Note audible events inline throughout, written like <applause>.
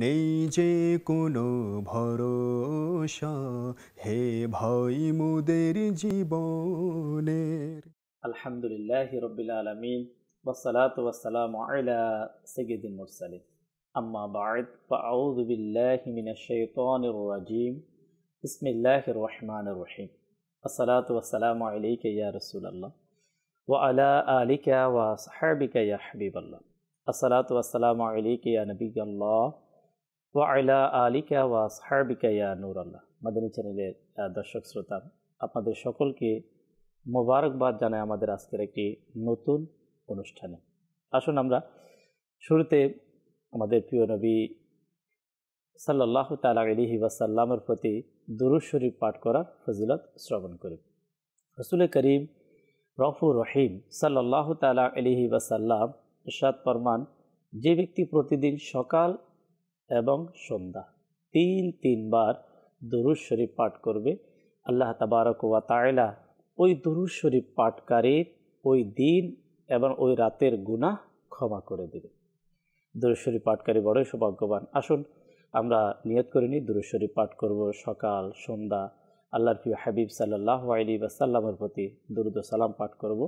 নেই যে কোনো ভরসা হে ভাই মোদের জীবনের আলহামদুলিল্লাহ রবিল আলমিন والصلاة والسلام على سيد المرسلين أما بعد فأعوذ بالله من الشيطان الرجيم بسم الله الرحمن الرحيم الصلاة والسلام عليك يا رسول الله وعلى آلك وصحابك يا حبيب الله الصلاة والسلام عليك يا نبي الله ও আইলা আলিকা ওয়াস হারবিকা ইয়া নূর আল্লাহ মাদানী চ্যানেলের দর্শক শ্রোতা আপনাদের সকলকে মোবারকবাদ জানায় আমাদের আজকের একটি নতুন অনুষ্ঠানে আসুন আমরা শুরুতে আমাদের প্রিয় নবী সাল্লাহ তালা আলিহি ওয়াসাল্লামের প্রতি দুরুজ শরীফ পাঠ করার ফজিলত শ্রবণ করি রসুল করিম রফুর রহিম সাল্লাহ তালা আলিহি ওয়াসাল্লাম ইসাদ ফরমান যে ব্যক্তি প্রতিদিন সকাল এবং সন্ধ্যা তিন তিনবার দরুদ শরীফ পাঠ করবে আল্লাহ তাবারক ওয়া তায়লা ওই দরুদ শরীফ পাঠকারীর ওই দিন এবং ওই রাতের গুণা ক্ষমা করে দেবে দরুদ শরীফ পাঠকারী বড়ই সৌভাগ্যবান আসুন আমরা নিয়ত করে নিই দরুদ শরীফ পাঠ করব সকাল সন্ধ্যা আল্লাহর প্রিয় হাবিব সাল্লাহ আলী বা সাল্লামের প্রতি দুরুদ সালাম পাঠ করব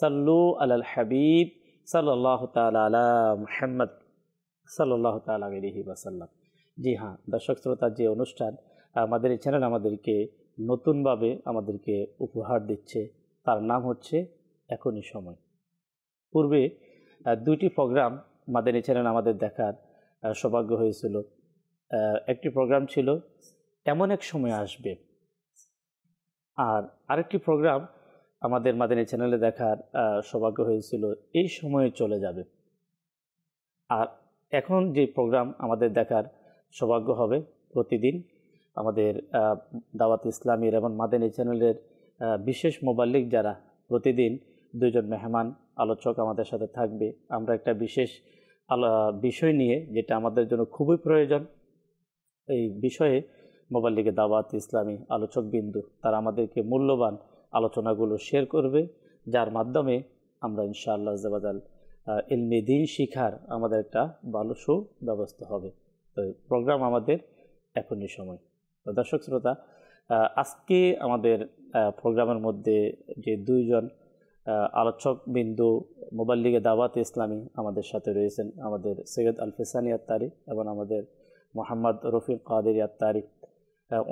সাল্লু আলাল হাবিব সাল্লাহ তালা আলা হেম্মদ সাল্লাহ তালিহি বাসাল্লাম জি হ্যাঁ দর্শক শ্রোতার যে অনুষ্ঠান আমাদের এই চ্যানেল আমাদেরকে নতুনভাবে আমাদেরকে উপহার দিচ্ছে তার নাম হচ্ছে এখনই সময় পূর্বে দুইটি প্রোগ্রাম আমাদের এই চ্যানেল আমাদের দেখার সৌভাগ্য হয়েছিল একটি প্রোগ্রাম ছিল এমন এক সময় আসবে আর আরেকটি প্রোগ্রাম আমাদের মাদিনী চ্যানেলে দেখার সৌভাগ্য হয়েছিল এই সময়ে চলে যাবে আর এখন যে প্রোগ্রাম আমাদের দেখার সৌভাগ্য হবে প্রতিদিন আমাদের দাওয়াত ইসলামীর এবং মাদানী চ্যানেলের বিশেষ মোবাল্লিক যারা প্রতিদিন দুজন মেহমান আলোচক আমাদের সাথে থাকবে আমরা একটা বিশেষ বিষয় নিয়ে যেটা আমাদের জন্য খুবই প্রয়োজন এই বিষয়ে মোবাল্লিকে দাওয়াত ইসলামী আলোচক বিন্দু তারা আমাদেরকে মূল্যবান আলোচনাগুলো শেয়ার করবে যার মাধ্যমে আমরা ইনশাআল্লাহ জবাদাল এলমেদিন শিখার আমাদের একটা ভালো সু ব্যবস্থা হবে তো প্রোগ্রাম আমাদের এখনই সময় তো দর্শক শ্রোতা আজকে আমাদের প্রোগ্রামের মধ্যে যে দুইজন আলোচক বিন্দু মোবাইল লিগে দাওয়াত ইসলামী আমাদের সাথে রয়েছেন আমাদের সৈয়দ আলফেসানি তারিখ এবং আমাদের মোহাম্মদ রফিক কাদের তারিখ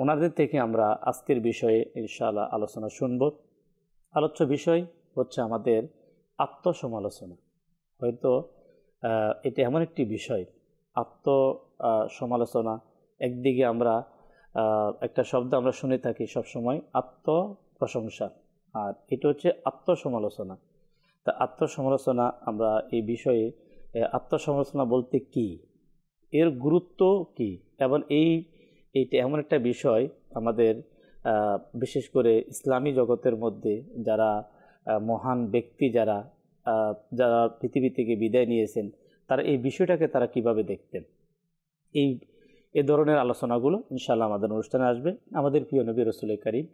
ওনাদের থেকে আমরা আজকের বিষয়ে ইনশাল্লাহ আলোচনা শুনব আলোচ্য বিষয় হচ্ছে আমাদের আত্মসমালোচনা হয়তো এটা এমন একটি বিষয় আত্ম সমালোচনা একদিকে আমরা একটা শব্দ আমরা শুনে থাকি সবসময় আত্ম প্রশংসা আর এটা হচ্ছে আত্মসমালোচনা তা আত্মসমালোচনা আমরা এই বিষয়ে আত্মসমালোচনা বলতে কি এর গুরুত্ব কি এবং এই এইটা এমন একটা বিষয় আমাদের বিশেষ করে ইসলামী জগতের মধ্যে যারা মহান ব্যক্তি যারা যারা পৃথিবী থেকে বিদায় নিয়েছেন তারা এই বিষয়টাকে তারা কিভাবে দেখতেন এই এ ধরনের আলোচনাগুলো ইনশাআল্লাহ আমাদের অনুষ্ঠানে আসবে আমাদের প্রিয় নবী রসুল করিম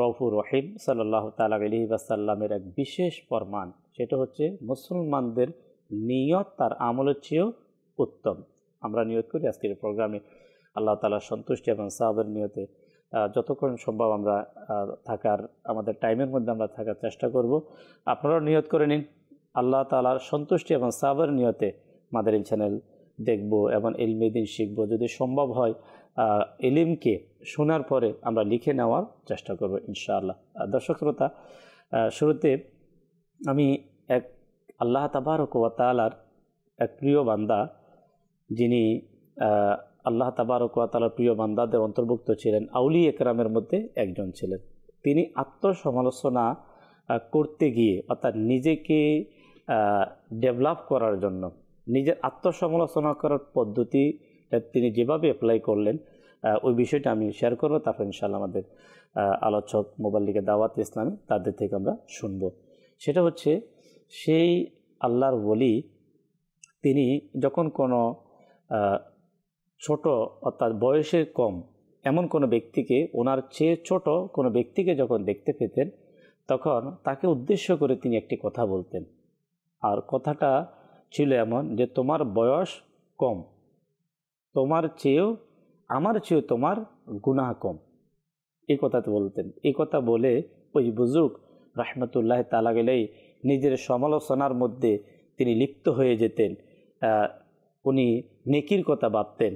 রফুর রহিম সাল্লাহ তালা আলহি বাসাল্লামের এক বিশেষ প্রমাণ সেটা হচ্ছে মুসলমানদের নিয়ত তার আমলের চেয়েও উত্তম আমরা নিয়ত করি আজকের প্রোগ্রামে আল্লাহ তালার সন্তুষ্টি এবং সাহাবের নিয়তে যতক্ষণ সম্ভব আমরা থাকার আমাদের টাইমের মধ্যে আমরা থাকার চেষ্টা করব আপনারাও নিয়ত করে নিন আল্লাহ তালার সন্তুষ্টি এবং সাবর নিয়তে মাদারিল চ্যানেল দেখব এবং এলমেদিন শিখব যদি সম্ভব হয় এলিমকে শোনার পরে আমরা লিখে নেওয়ার চেষ্টা করব ইনশাআল্লাহ দর্শক শ্রোতা শুরুতে আমি এক আল্লাহ তাবারক ওয়াতালার এক প্রিয় বান্দা যিনি আল্লাহ তাবারক ওয়াতালার প্রিয় বান্দাদের অন্তর্ভুক্ত ছিলেন আউলি একরামের মধ্যে একজন ছিলেন তিনি আত্মসমালোচনা করতে গিয়ে অর্থাৎ নিজেকে ডেভেলপ করার জন্য নিজের আত্মসমালোচনা করার পদ্ধতি তিনি যেভাবে অ্যাপ্লাই করলেন ওই বিষয়টা আমি শেয়ার করবো তারপর ইনশাল্লাহ আমাদের আলোচক লিগে দাওয়াত ইসলামী তাদের থেকে আমরা শুনব সেটা হচ্ছে সেই আল্লাহর বলি তিনি যখন কোনো ছোট অর্থাৎ বয়সের কম এমন কোনো ব্যক্তিকে ওনার চেয়ে ছোট কোনো ব্যক্তিকে যখন দেখতে পেতেন তখন তাকে উদ্দেশ্য করে তিনি একটি কথা বলতেন আর কথাটা ছিল এমন যে তোমার বয়স কম তোমার চেয়েও আমার চেয়েও তোমার গুনাহ কম এই কথাতে বলতেন এ কথা বলে ওই বুজুক রাহমতুল্লাহ তালা গেলেই নিজের সমালোচনার মধ্যে তিনি লিপ্ত হয়ে যেতেন উনি নেকির কথা ভাবতেন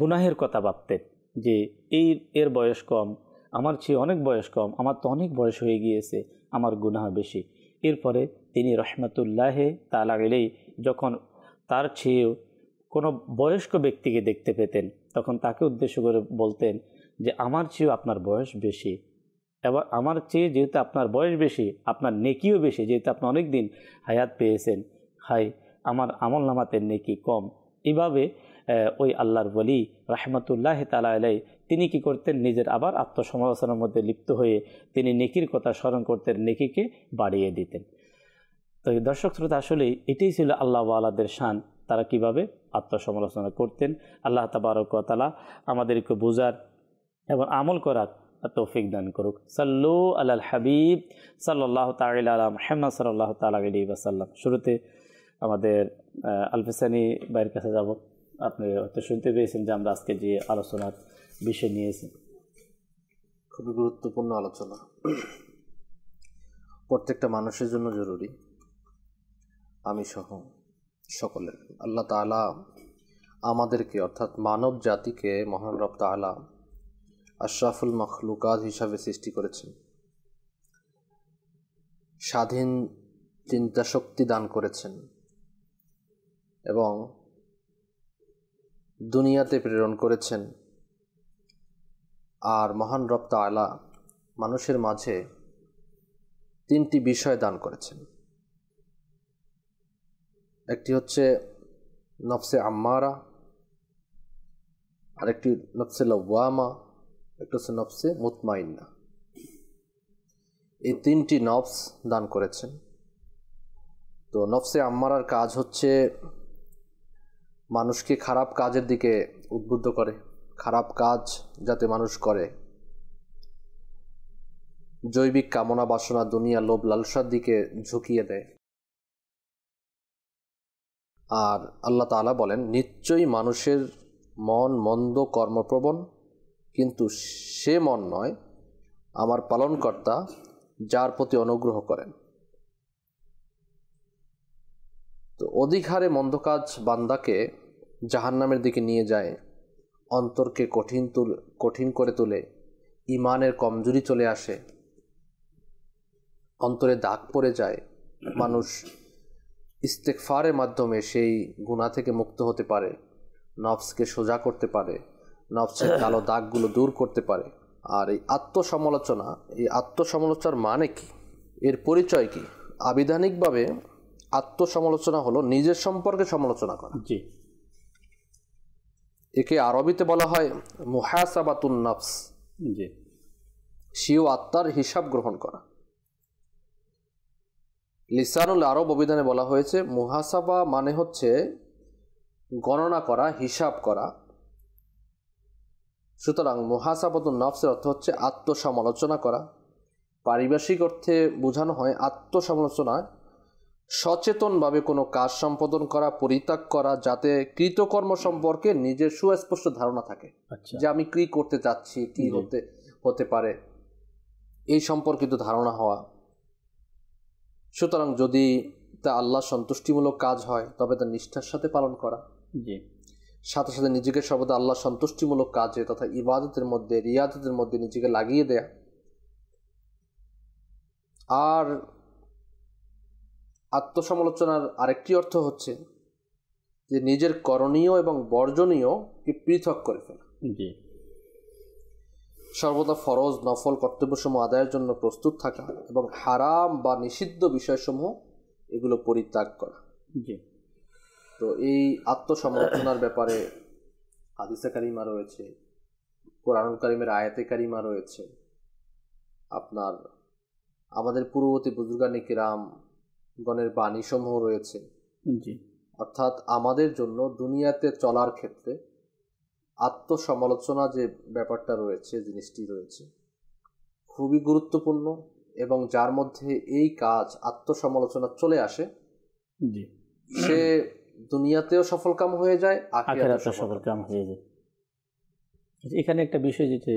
গুনাহের কথা ভাবতেন যে এই এর বয়স কম আমার চেয়ে অনেক বয়স কম আমার তো অনেক বয়স হয়ে গিয়েছে আমার গুনাহ বেশি এরপরে তিনি রহমতুল্লাহে তালা গেলেই যখন তার ছেয়েও কোনো বয়স্ক ব্যক্তিকে দেখতে পেতেন তখন তাকে উদ্দেশ্য করে বলতেন যে আমার চেয়েও আপনার বয়স বেশি এবার আমার চেয়ে যেহেতু আপনার বয়স বেশি আপনার নেকিও বেশি যেহেতু আপনি অনেক দিন হায়াত পেয়েছেন হাই আমার আমল নামাতের নেকি কম এভাবে ওই আল্লাহর বলি রাহমাতুল্লাহ তালা আলাই তিনি কি করতেন নিজের আবার আত্মসমালোচনার মধ্যে লিপ্ত হয়ে তিনি নেকির কথা স্মরণ করতেন নেকিকে বাড়িয়ে দিতেন তো দর্শক শ্রোতা আসলে এটাই ছিল আল্লাহ আলাদের শান তারা কিভাবে আত্মসমালোচনা করতেন আল্লাহ তালা আমাদেরকে বোঝার এবং আমল করার তৌফিক দান করুক সাল্লু আল্লাহ হাবিব সাল্লাহ তাল্লাহ মাহমদ সাল্লাহ তালী বাসাল্লাম শুরুতে আমাদের আলফিসানি বাইয়ের কাছে যাব আপনি হয়তো শুনতে পেয়েছেন যে আমরা আজকে যে আলোচনার বিষয় নিয়েছি খুবই গুরুত্বপূর্ণ আলোচনা প্রত্যেকটা মানুষের জন্য জরুরি আমি সহ সকলের আল্লাহ তালা আমাদেরকে অর্থাৎ মানব জাতিকে মহান রব তালা আশরাফুল মখলুকাত হিসাবে সৃষ্টি করেছেন স্বাধীন চিন্তা শক্তি দান করেছেন এবং দুনিয়াতে প্রেরণ করেছেন আর মহান রব আলা মানুষের মাঝে তিনটি বিষয় দান করেছেন একটি হচ্ছে নফসে আম্মারা আরেকটি নফসে লওয়ামা একটি হচ্ছে নফসে মুতমাইন্না এই তিনটি নফস দান করেছেন তো নফসে আম্মারার কাজ হচ্ছে মানুষকে খারাপ কাজের দিকে উদ্বুদ্ধ করে খারাপ কাজ যাতে মানুষ করে জৈবিক কামনা বাসনা দুনিয়া লোভ লালসার দিকে ঝুঁকিয়ে দেয় আর আল্লাহ তালা বলেন নিশ্চয়ই মানুষের মন মন্দ কর্মপ্রবণ কিন্তু সে মন নয় আমার পালনকর্তা যার প্রতি অনুগ্রহ করেন তো অধিক হারে মন্দ কাজ বান্দাকে জাহান্নামের দিকে নিয়ে যায় অন্তরকে কঠিন তুল কঠিন করে তোলে ইমানের কমজোরি চলে আসে অন্তরে দাগ পড়ে যায় মানুষ ইস্তেকফারের মাধ্যমে সেই গুণা থেকে মুক্ত হতে পারে নফসকে সোজা করতে পারে নফসের কালো <coughs> দাগগুলো দূর করতে পারে আর এই আত্মসমালোচনা এই আত্মসমালোচনার মানে কি এর পরিচয় কি আবিধানিকভাবে আত্মসমালোচনা হলো নিজের সম্পর্কে সমালোচনা করা জি একে আরবিতে বলা হয় মুহাসাবাতুন নফস জি সিও আত্মার হিসাব গ্রহণ করা লিসানুল আরব অভিধানে বলা হয়েছে মুহাসাবা মানে হচ্ছে গণনা করা হিসাব করা সুতরাং মুহাসাবত নফসের অর্থ হচ্ছে আত্মসমালোচনা করা পারিভাষিক অর্থে বোঝানো হয় আত্মসমালোচনা সচেতনভাবে কোনো কাজ সম্পাদন করা পরিত্যাগ করা যাতে কৃতকর্ম সম্পর্কে নিজের সুস্পষ্ট ধারণা থাকে আচ্ছা। যে আমি কী করতে চাচ্ছি কী হতে হতে পারে এই সম্পর্কিত ধারণা হওয়া সুতরাং যদি তা আল্লাহ সন্তুষ্টিমূলক কাজ হয় তবে তা নিষ্ঠার সাথে পালন করা জি সাথে সাথে নিজেকে সর্বদা আল্লাহ সন্তুষ্টিমূলক কাজে তথা ইবাদতের মধ্যে রিয়াদতের মধ্যে নিজেকে লাগিয়ে দেয়া আর আত্মসমালোচনার আরেকটি অর্থ হচ্ছে যে নিজের করণীয় এবং বর্জনীয় কি পৃথক করে ফেলা জি সর্বদা ফরজ নফল কর্তব্যসমূহ আদায়ের জন্য প্রস্তুত থাকা এবং হারাম বা নিষিদ্ধ বিষয়সমূহ এগুলো পরিত্যাগ করা জি তো এই আত্মসমালোচনার ব্যাপারে হাদিসা কারিমা রয়েছে কোরআন কারিমের আয়াতে কারিমা রয়েছে আপনার আমাদের পূর্ববর্তী বুজুর্গানিক রাম গণের বাণীসমূহ রয়েছে জি অর্থাৎ আমাদের জন্য দুনিয়াতে চলার ক্ষেত্রে আত্মসমালোচনা যে ব্যাপারটা রয়েছে জিনিসটি রয়েছে খুবই গুরুত্বপূর্ণ এবং যার মধ্যে এই কাজ আত্মসমালোচনা চলে আসে সে দুনিয়াতেও সফলকাম হয়ে যায় হয়ে যায় আচ্ছা, এখানে একটা বিষয় যেটা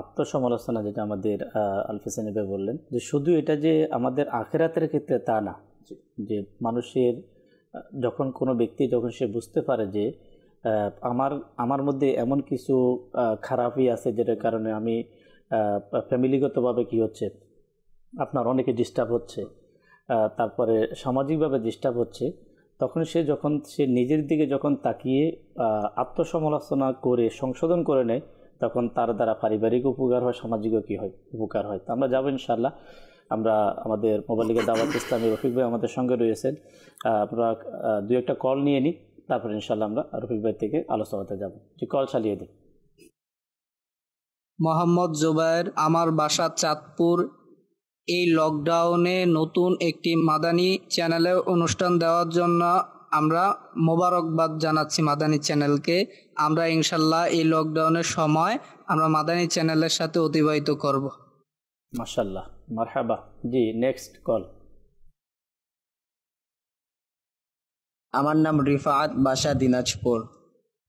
আত্মসমালোচনা যেটা আমাদের আলফিসান বললেন যে শুধু এটা যে আমাদের আখেরাতের ক্ষেত্রে তা না যে মানুষের যখন কোনো ব্যক্তি যখন সে বুঝতে পারে যে আমার আমার মধ্যে এমন কিছু খারাপই আছে যেটার কারণে আমি ফ্যামিলিগতভাবে কি হচ্ছে আপনার অনেকে ডিস্টার্ব হচ্ছে তারপরে সামাজিকভাবে ডিস্টার্ব হচ্ছে তখন সে যখন সে নিজের দিকে যখন তাকিয়ে আত্মসমালোচনা করে সংশোধন করে নেয় তখন তার দ্বারা পারিবারিক উপকার হয় সামাজিকও কী হয় উপকার হয় তো আমরা যাবো ইনশাল্লাহ আমরা আমাদের মোবাইল লিগে দাওয়াত ইসলামী রফিক ভাই আমাদের সঙ্গে রয়েছেন আমরা দু একটা কল নিয়ে নিই তারপরে ইনশাল্লাহ আমরা রফিক ভাই থেকে আলোচনাতে যাব যে কল চালিয়ে দিই মোহাম্মদ জুবায়ের আমার বাসা চাঁদপুর এই লকডাউনে নতুন একটি মাদানী চ্যানেলে অনুষ্ঠান দেওয়ার জন্য আমরা মোবারকবাদ জানাচ্ছি মাদানী চ্যানেলকে আমরা ইনশাল্লাহ এই লকডাউনের সময় আমরা মাদানী চ্যানেলের সাথে অতিবাহিত করব মার্শাল্লাহ মার্হাবা জি নেক্সট কল আমার নাম রিফাত বাসা দিনাজপুর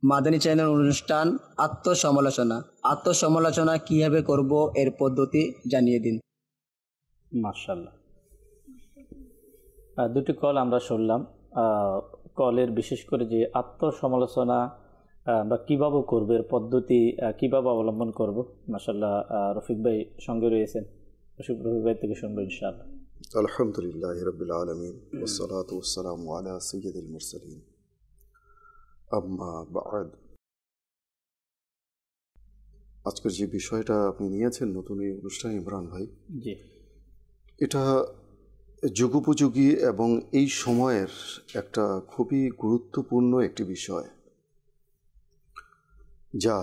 মাদানী চ্যানেল অনুষ্ঠান আত্মসমালোচনা আত্মসমালোচনা কিভাবে করব এর পদ্ধতি জানিয়ে দিন মার্শাল্লাহ দুটি কল আমরা শুনলাম কলের বিশেষ করে যে আত্মসমালোচনা আমরা কীভাবে করবো এর পদ্ধতি কীভাবে অবলম্বন করব মার্শাল্লাহ রফিক ভাই সঙ্গে রয়েছেন রফিক ভাই থেকে শুনবো ইনশাআল্লাহ আলহামদুলিল্লাহ রবিল আলমিন ওসালাতাম আলা সৈয়দুল মুরসলিম আজকের যে বিষয়টা আপনি নিয়েছেন নতুন এই অনুষ্ঠান ইমরান ভাই এটা যুগোপযোগী এবং এই সময়ের একটা খুবই গুরুত্বপূর্ণ একটি বিষয় যা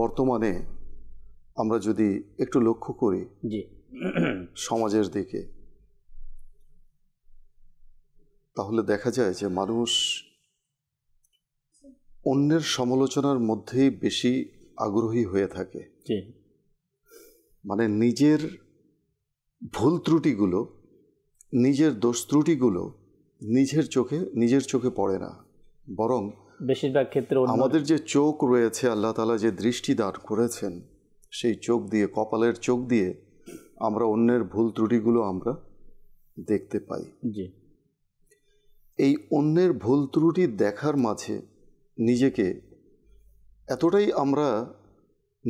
বর্তমানে আমরা যদি একটু লক্ষ্য করি সমাজের দিকে তাহলে দেখা যায় যে মানুষ অন্যের সমালোচনার মধ্যেই বেশি আগ্রহী হয়ে থাকে মানে নিজের ভুল ত্রুটিগুলো নিজের দোষ ত্রুটিগুলো নিজের চোখে নিজের চোখে পড়ে না বরং বেশিরভাগ ক্ষেত্রে আমাদের যে চোখ রয়েছে আল্লাহ তালা যে দৃষ্টি দাঁড় করেছেন সেই চোখ দিয়ে কপালের চোখ দিয়ে আমরা অন্যের ভুল ত্রুটিগুলো আমরা দেখতে পাই জি এই অন্যের ভুল ত্রুটি দেখার মাঝে নিজেকে এতটাই আমরা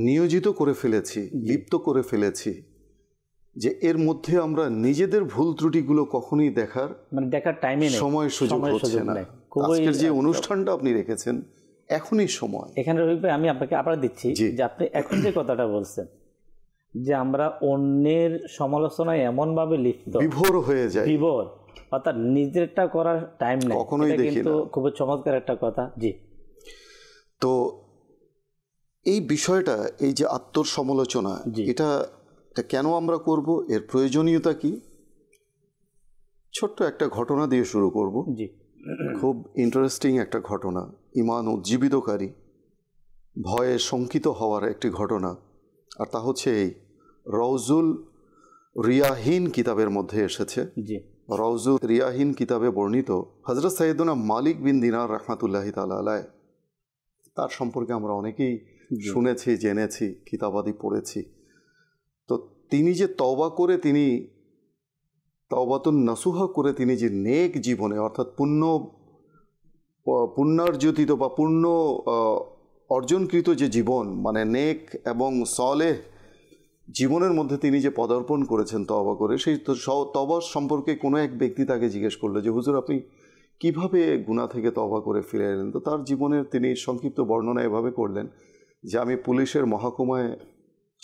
নিয়োজিত করে ফেলেছি লিপ্ত করে ফেলেছি যে এর মধ্যে আমরা নিজেদের ভুল ত্রুটিগুলো কখনই দেখার মানে দেখার টাইমে সময় সুযোগ হচ্ছে না আজকের যে অনুষ্ঠানটা আপনি রেখেছেন এখনই সময় এখানে রবি ভাই আমি আপনাকে আবার দিচ্ছি যে আপনি এখন যে কথাটা বলছেন যে আমরা অন্যের সমালোচনায় এমনভাবে লিপ্ত বিভোর হয়ে যায় বিভোর অর্থাৎ নিজেরটা করার টাইম নেই কখনোই খুব চমৎকার একটা কথা জি তো এই বিষয়টা এই যে আত্মসমালোচনা এটা কেন আমরা করব এর প্রয়োজনীয়তা কি ছোট্ট একটা ঘটনা দিয়ে শুরু করব জি খুব ইন্টারেস্টিং একটা ঘটনা ইমান উজ্জীবিতকারী ভয়ে শঙ্কিত হওয়ার একটি ঘটনা আর তা হচ্ছে এই রওজুল রিয়াহীন কিতাবের মধ্যে এসেছে জি রওজু রিয়াহিন কিতাবে বর্ণিত হজরত সাইদুনা মালিক বিন দিনার রহমাতুল্লাহি তালায় তার সম্পর্কে আমরা অনেকেই শুনেছি জেনেছি কিতাবাদি পড়েছি তো তিনি যে তওবা করে তিনি তওবাতুন নাসুহা করে তিনি যে নেক জীবনে অর্থাৎ পুণ্য পুণ্যার্জিত বা পুণ্য অর্জনকৃত যে জীবন মানে নেক এবং সলেহ জীবনের মধ্যে তিনি যে পদার্পণ করেছেন তবা করে সেই তবা সম্পর্কে কোনো এক ব্যক্তি তাকে জিজ্ঞেস করলো যে হুজুর আপনি কিভাবে গুণা থেকে তবা করে ফিরে এলেন তো তার জীবনের তিনি সংক্ষিপ্ত বর্ণনা এভাবে করলেন যে আমি পুলিশের মহাকুমায়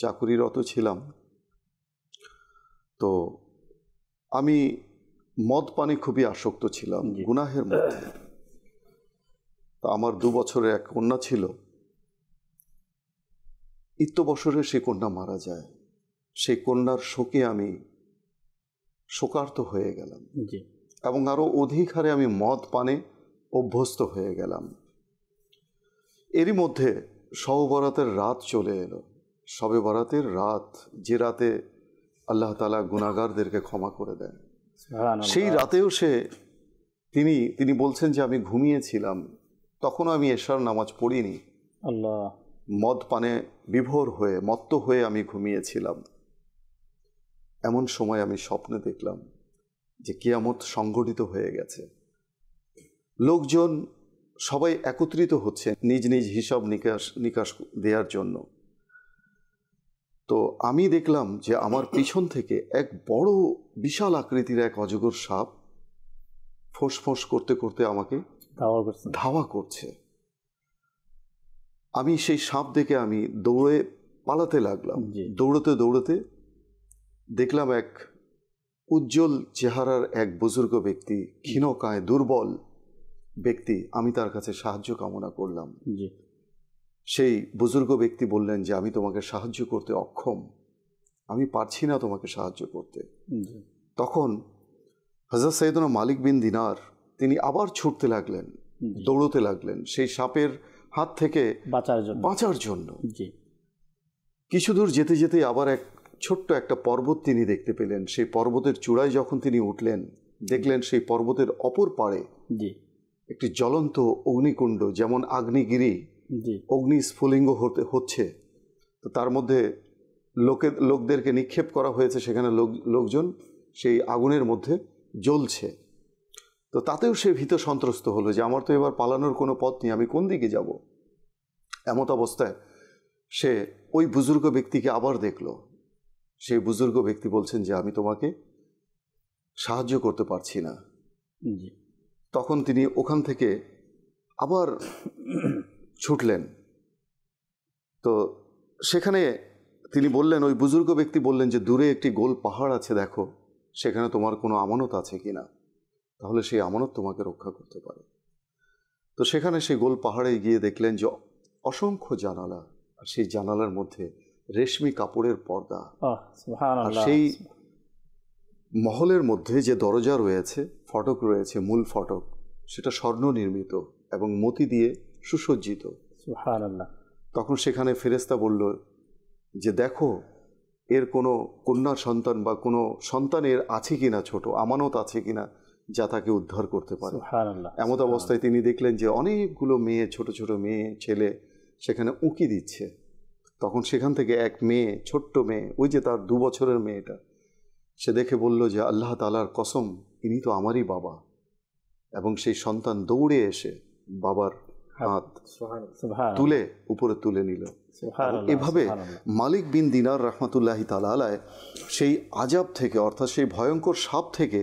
চাকুরিরত ছিলাম তো আমি মদ পানে খুবই আসক্ত ছিলাম গুনাহের মধ্যে তা আমার দু বছরের এক কন্যা ছিল ইত্যবসরে সে কন্যা মারা যায় সেই কন্যার শোকে আমি শোকার্ত হয়ে গেলাম এবং আরও অধিক হারে আমি মদ পানে অভ্যস্ত হয়ে গেলাম এরই মধ্যে সহবরাতের রাত চলে এলো সবে বরাতের রাত যে রাতে আল্লাহ তালা গুণাগারদেরকে ক্ষমা করে দেন সেই রাতেও সে তিনি তিনি বলছেন যে আমি ঘুমিয়েছিলাম তখনও আমি এশার নামাজ পড়িনি আল্লাহ মদ পানে বিভোর হয়ে মত্ত হয়ে আমি ঘুমিয়েছিলাম এমন সময় আমি স্বপ্নে দেখলাম যে কেয়ামত সংগঠিত হয়ে গেছে লোকজন সবাই একত্রিত হচ্ছে নিজ নিজ হিসাব নিকাশ নিকাশ দেওয়ার জন্য তো আমি দেখলাম যে আমার পিছন থেকে এক বড় বিশাল আকৃতির এক অজগর সাপ ফোঁস ফোঁস করতে করতে আমাকে ধাওয়া করছে আমি সেই সাপ দেখে আমি দৌড়ে পালাতে লাগলাম দৌড়তে দৌড়তে দেখলাম এক উজ্জ্বল চেহারার এক বুজুর্গ ব্যক্তি ক্ষীণকায় দুর্বল ব্যক্তি আমি তার কাছে সাহায্য কামনা করলাম সেই বুজুর্গ ব্যক্তি বললেন যে আমি তোমাকে সাহায্য করতে অক্ষম আমি পারছি না তোমাকে সাহায্য করতে তখন হজরত সৈদনা মালিক বিন দিনার তিনি আবার ছুটতে লাগলেন দৌড়তে লাগলেন সেই সাপের হাত থেকে বাঁচার জন্য বাঁচার জন্য কিছু দূর যেতে যেতে আবার এক ছোট্ট একটা পর্বত তিনি দেখতে পেলেন সেই পর্বতের চূড়ায় যখন তিনি উঠলেন দেখলেন সেই পর্বতের অপর পাড়ে জি একটি জ্বলন্ত অগ্নিকুণ্ড যেমন আগ্নেগিরি অগ্নি স্ফুলিঙ্গ হতে হচ্ছে তো তার মধ্যে লোকে লোকদেরকে নিক্ষেপ করা হয়েছে সেখানে লোক লোকজন সেই আগুনের মধ্যে জ্বলছে তো তাতেও সে ভীত সন্ত্রস্ত হলো যে আমার তো এবার পালানোর কোনো পথ নেই আমি কোন দিকে যাব এমত অবস্থায় সে ওই বুজুর্গ ব্যক্তিকে আবার দেখলো সেই বুজুর্গ ব্যক্তি বলছেন যে আমি তোমাকে সাহায্য করতে পারছি না তখন তিনি ওখান থেকে আবার ছুটলেন তো সেখানে তিনি বললেন ওই বুজুর্গ ব্যক্তি বললেন যে দূরে একটি গোল পাহাড় আছে দেখো সেখানে তোমার কোনো আমানত আছে কি না তাহলে সেই আমানত তোমাকে রক্ষা করতে পারে তো সেখানে সেই গোল পাহাড়ে গিয়ে দেখলেন যে অসংখ্য জানালা আর সেই জানালার মধ্যে রেশমি কাপড়ের পর্দা আর সেই মহলের মধ্যে যে দরজা রয়েছে ফটক রয়েছে মূল ফটক সেটা স্বর্ণ নির্মিত এবং মতি দিয়ে সুসজ্জিত তখন সেখানে ফেরেস্তা বলল যে দেখো এর কোনো কন্যা সন্তান বা কোনো সন্তানের আছে কিনা ছোট আমানত আছে কিনা যা তাকে উদ্ধার করতে পারে এমত অবস্থায় তিনি দেখলেন যে অনেকগুলো মেয়ে ছোট ছোট মেয়ে ছেলে সেখানে উঁকি দিচ্ছে তখন সেখান থেকে এক মেয়ে ছোট্ট মেয়ে ওই যে তার দু বছরের মেয়েটা সে দেখে বলল যে আল্লাহ তালার কসম ইনি তো আমারই বাবা এবং সেই সন্তান দৌড়ে এসে বাবার হ্যাঁ, হাত তুলে উপরে তুলে নিল এভাবে মালিক বিন দিনার রহমতুল্লাহি তালায় সেই আজাব থেকে অর্থাৎ সেই ভয়ঙ্কর সাপ থেকে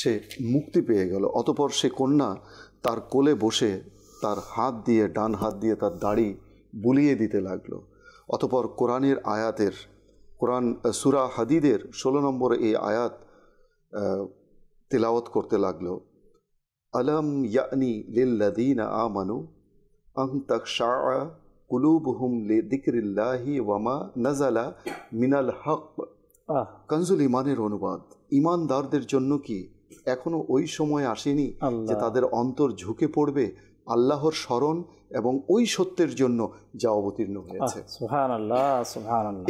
সে মুক্তি পেয়ে গেল অতপর সে কন্যা তার কোলে বসে তার হাত দিয়ে ডান হাত দিয়ে তার দাড়ি বুলিয়ে দিতে লাগলো অতপর কোরআনের আয়াতের কোরআন সুরা হাদিদের ষোলো নম্বর এই আয়াত তেলাওয়াত করতে লাগল আলম ইয়নি লিল্লাদিন আমানু আং কুলুব হুম লে দিকরিল্লাহি ওয়ামা নাজালা মিনাল হক কনজুল ইমানের অনুবাদ ইমানদারদের জন্য কি এখনো ওই সময় আসেনি যে তাদের অন্তর ঝুঁকে পড়বে আল্লাহর স্মরণ এবং ওই সত্যের জন্য যা অবতীর্ণ হয়েছে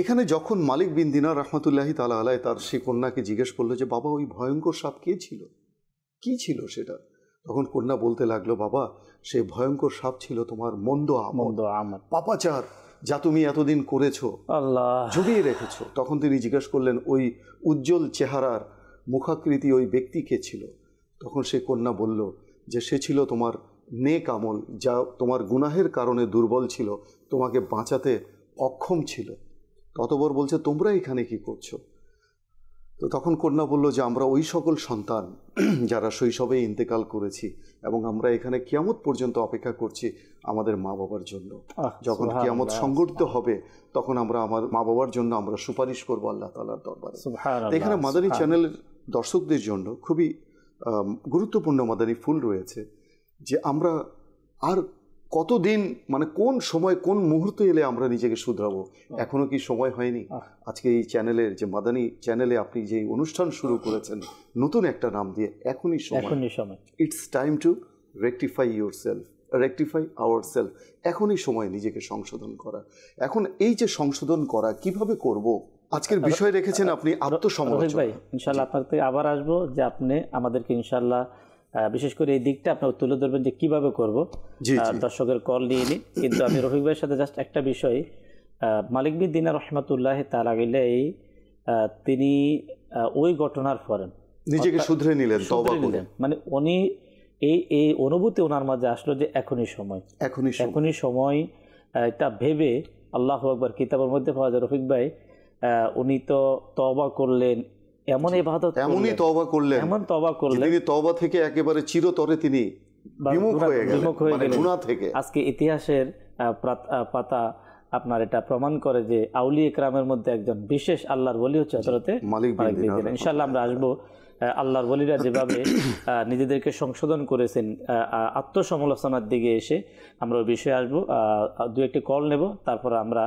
এখানে যখন মালিক বিন দিনার রহমতুল্লাহি তালা আলাই তার সে কন্যাকে জিজ্ঞেস করলো যে বাবা ওই ভয়ঙ্কর সাপ কে ছিল কি ছিল সেটা তখন কন্যা বলতে লাগলো বাবা সে ভয়ঙ্কর সাপ ছিল তোমার মন্দ আমন্দ পাপাচার যা তুমি এতদিন করেছো আল্লাহ জড়িয়ে রেখেছো তখন তিনি জিজ্ঞেস করলেন ওই উজ্জ্বল চেহারার মুখাকৃতি ওই ব্যক্তি কে ছিল তখন সে কন্যা বলল যে সে ছিল তোমার নেক আমল যা তোমার গুনাহের কারণে দুর্বল ছিল তোমাকে বাঁচাতে অক্ষম ছিল ততবর বলছে তোমরা এখানে কি করছো তো তখন কন্যা বলল যে আমরা ওই সকল সন্তান <clears throat> যারা শৈশবে ইন্তেকাল করেছি এবং আমরা এখানে কিয়ামত পর্যন্ত অপেক্ষা করছি আমাদের মা বাবার জন্য যখন কিয়ামত সংগঠিত হবে তখন আমরা আমার মা বাবার জন্য আমরা সুপারিশ করবো আল্লাহ তালার দরবারে এখানে মাদানী চ্যানেলের দর্শকদের জন্য খুবই গুরুত্বপূর্ণ মাদানী ফুল রয়েছে যে আমরা আর কতদিন মানে কোন সময় কোন মুহূর্তে এলে আমরা নিজেকে শুধরাবো এখনো কি সময় হয়নি আজকে এই চ্যানেলের যে মাদানী চ্যানেলে আপনি যে অনুষ্ঠান শুরু করেছেন নতুন একটা নাম দিয়ে এখনই সময় সময় it's time to rectify your self rectify our self এখনই সময় নিজেকে সংশোধন করা এখন এই যে সংশোধন করা কিভাবে করব আজকের বিষয় রেখেছেন আপনি তো আত্মসমালোচনা ভাই ইনশাল্লাহ আপনার থেকে আবার আসবো যে আপনি আমাদেরকে ইনশাল্লাহ বিশেষ করে এই দিকটা আপনার তুলে ধরবেন যে কিভাবে করব দর্শকের কল নিয়ে নিন কিন্তু আমি রফিক ভাইয়ের সাথে জাস্ট একটা বিষয় মালিক বিন দিনা রহমতুল্লাহ তার আগেলেই তিনি ওই ঘটনার পরে নিজেকে শুধরে নিলেন মানে উনি এই এই অনুভূতি ওনার মাঝে আসলো যে এখনই সময় এখনই এখনই সময় এটা ভেবে আল্লাহ আকবর কিতাবের মধ্যে পাওয়া যায় রফিক ভাই উনি তো তবা করলেন এমন ইবাদত এমনই তওবা করলেন এমন তওবা করলেন তিনি তওবা থেকে একেবারে চিরতরে তিনি বিমুখ হয়ে মানে গেলেন মানে গুনাহ থেকে আজকে ইতিহাসের পাতা আপনার এটা প্রমাণ করে যে আউলি কেরামের মধ্যে একজন বিশেষ আল্লাহর বলি হচ্ছে হযরতে মালিক বিন দিনার ইনশাআল্লাহ আমরা আসব আল্লাহর বলিরা যেভাবে নিজেদেরকে সংশোধন করেছেন আত্মসমালোচনার দিকে এসে আমরা ওই বিষয়ে আসবো দু একটি কল নেব তারপর আমরা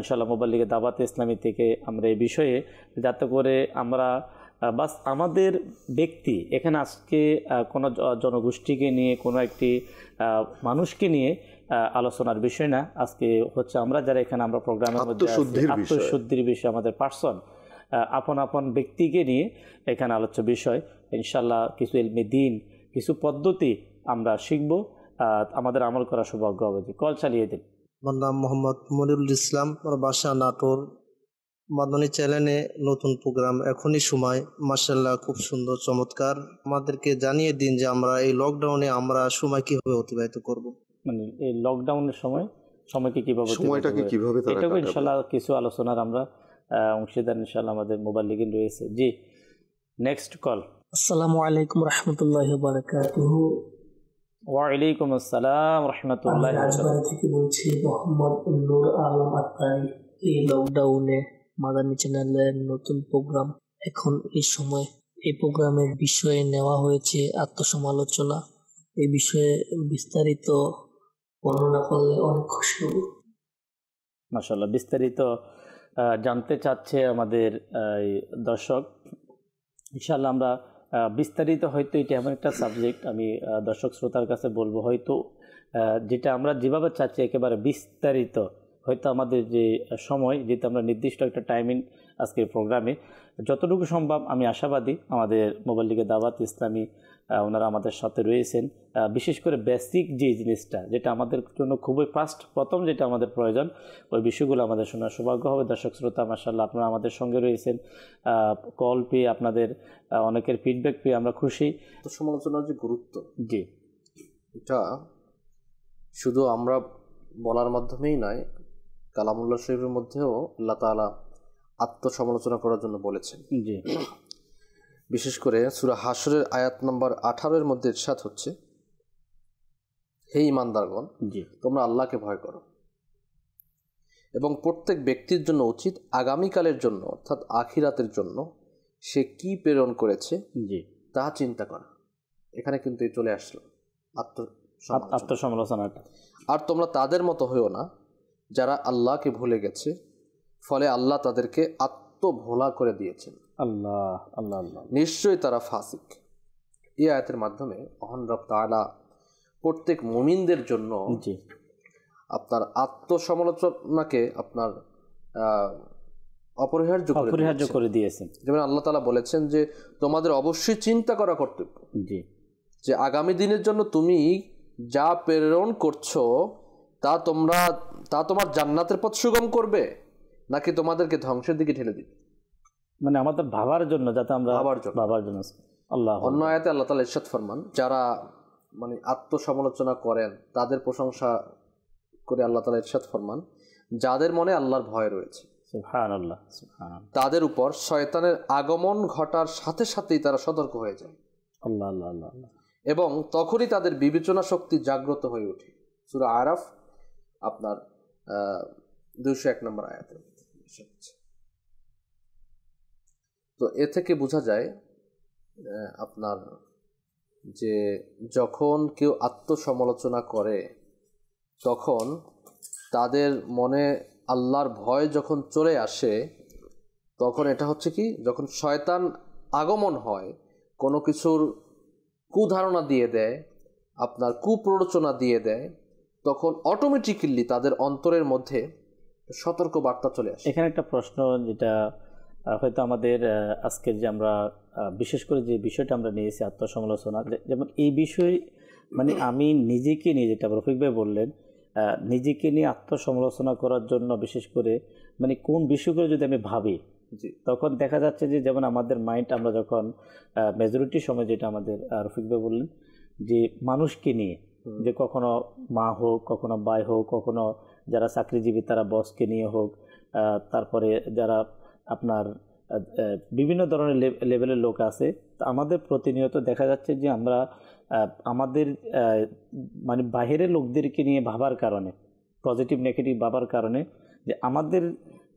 ইনশাল্লাহ মোবাইল লিগে দাবাতে ইসলামী থেকে আমরা এই বিষয়ে যাতে করে আমরা বাস আমাদের ব্যক্তি এখানে আজকে কোনো জনগোষ্ঠীকে নিয়ে কোনো একটি মানুষকে নিয়ে আলোচনার বিষয় না আজকে হচ্ছে আমরা যারা এখানে আমরা প্রোগ্রামের মধ্যে আত্মশুদ্ধির বিষয় আমাদের পার্সন আপন আপন ব্যক্তিকে নিয়ে এখানে আলোচ্য বিষয় ইনশাল্লাহ কিছু এলমে দিন কিছু পদ্ধতি আমরা শিখব আমাদের আমল করা সৌভাগ্য হবে কল চালিয়ে দিন আমার নাম মোহাম্মদ মনিরুল ইসলাম আমার বাসা নাটোর মাদনী চ্যানেলে নতুন প্রোগ্রাম এখনই সময় মার্শাল্লাহ খুব সুন্দর চমৎকার আমাদেরকে জানিয়ে দিন যে আমরা এই লকডাউনে আমরা সময় কিভাবে অতিবাহিত করব মানে এই লকডাউনের সময় সময়কে কিভাবে সময়টাকে কিভাবে এটাও ইনশাল্লাহ কিছু আলোচনার আমরা অংশীদার ইনশাল্লাহ আমাদের মোবাইল লিগে রয়েছে জি নেক্সট কল আসসালামু আলাইকুম রহমতুল্লাহ ওয়ালাইকুম আসসালাম রহমতুল্লাহ থেকে বলছি মোহাম্মদ নূর আলম এই লকডাউনে চ্যানেলের নতুন প্রোগ্রাম এখন এই সময় এই প্রোগ্রামের বিষয়ে নেওয়া হয়েছে আত্মসমালোচনা এই বিষয়ে বিস্তারিত বর্ণনা করলে অনেক খুশি হব বিস্তারিত জানতে চাচ্ছে আমাদের দর্শক ইনশাল্লাহ আমরা বিস্তারিত হয়তো এটা এমন একটা সাবজেক্ট আমি দর্শক শ্রোতার কাছে বলবো হয়তো যেটা আমরা যেভাবে চাচ্ছি একেবারে বিস্তারিত হয়তো আমাদের যে সময় যেহেতু আমরা নির্দিষ্ট একটা টাইমিং আজকের প্রোগ্রামে যতটুকু সম্ভব আমি আশাবাদী আমাদের মোবাইল লিগে দাওয়াত ইসলামী ওনারা আমাদের সাথে রয়েছেন বিশেষ করে বেসিক যে জিনিসটা যেটা আমাদের জন্য খুবই ফার্স্ট প্রথম যেটা আমাদের প্রয়োজন ওই বিষয়গুলো আমাদের শোনার সৌভাগ্য হবে দর্শক শ্রোতা মার্শাল্লাহ আপনারা আমাদের সঙ্গে রয়েছেন কল পেয়ে আপনাদের অনেকের ফিডব্যাক পেয়ে আমরা খুশি সমালোচনার যে গুরুত্ব জি এটা শুধু আমরা বলার মাধ্যমেই নয় কালামুল্লাহ শরীফের মধ্যেও আল্লাহ তালা আত্মসমালোচনা করার জন্য বলেছেন জি বিশেষ করে সুরা হাসরের আয়াত নম্বর আঠারোর মধ্যে ইরশাদ হচ্ছে হে ইমানদারগণ জি তোমরা আল্লাহকে ভয় করো এবং প্রত্যেক ব্যক্তির জন্য উচিত আগামীকালের জন্য অর্থাৎ আখিরাতের জন্য সে কি প্রেরণ করেছে তা চিন্তা করা এখানে কিন্তু চলে আসলো আত্মসমালোচনা আত্মসমালোচনাটা আর তোমরা তাদের মতো হইও না যারা আল্লাহকে ভুলে গেছে ফলে আল্লাহ তাদেরকে আত্মভোলা করে দিয়েছেন আল্লাহ আল্লাহ আল্লাহ নিশ্চয়ই তারা ফাসিক এই আয়াতের মাধ্যমে রব তালা প্রত্যেক মুমিনদের জন্য আপনার আত্মসমালোচনাকে আপনার অপরিহার্য অপরিহার্য করে দিয়েছেন যেমন আল্লাহ তালা বলেছেন যে তোমাদের অবশ্যই চিন্তা করা কর্তব্য জি যে আগামী দিনের জন্য তুমি যা প্রেরণ করছো তা তোমরা তা তোমার জান্নাতের পথ সুগম করবে নাকি তোমাদেরকে ধ্বংসের দিকে ঠেলে দিবে মানে আমাদের ভাবার জন্য যাতে আমরা ভাবার জন্য ভাবার জন্য আল্লাহ অন্য আয়াতে আল্লাহ তালা ইরশাদ ফরমান যারা মানে আত্মসমালোচনা করেন তাদের প্রশংসা করে আল্লাহ তালা ইরশাদ ফরমান যাদের মনে আল্লাহর ভয় রয়েছে তাদের উপর শয়তানের আগমন ঘটার সাথে সাথেই তারা সতর্ক হয়ে যায় আল্লাহ আল্লাহ আল্লাহ এবং তখনই তাদের বিবেচনা শক্তি জাগ্রত হয়ে ওঠে সুরা আরাফ আপনার দুশো এক নম্বর আয়াতের মধ্যে তো এ থেকে বোঝা যায় আপনার যে যখন কেউ আত্মসমালোচনা করে তখন তাদের মনে আল্লাহর ভয় যখন চলে আসে তখন এটা হচ্ছে কি যখন শয়তান আগমন হয় কোনো কিছুর কুধারণা দিয়ে দেয় আপনার কুপ্ররোচনা দিয়ে দেয় তখন অটোমেটিক্যালি তাদের অন্তরের মধ্যে সতর্ক বার্তা চলে আসে এখানে একটা প্রশ্ন যেটা হয়তো আমাদের আজকের যে আমরা বিশেষ করে যে বিষয়টা আমরা নিয়েছি আত্মসমালোচনা যেমন এই বিষয় মানে আমি নিজেকে নিয়ে যেটা রফিক ভাই বললেন নিজেকে নিয়ে আত্মসমালোচনা করার জন্য বিশেষ করে মানে কোন বিষয়গুলো যদি আমি ভাবি তখন দেখা যাচ্ছে যে যেমন আমাদের মাইন্ড আমরা যখন মেজরিটি সময় যেটা আমাদের রফিক ভাই বললেন যে মানুষকে নিয়ে যে কখনো মা হোক কখনো বাই হোক কখনো যারা চাকরিজীবী তারা বসকে নিয়ে হোক তারপরে যারা আপনার বিভিন্ন ধরনের লেভেলের লোক আছে আমাদের প্রতিনিয়ত দেখা যাচ্ছে যে আমরা আমাদের মানে বাহিরের লোকদেরকে নিয়ে ভাবার কারণে পজিটিভ নেগেটিভ ভাবার কারণে যে আমাদের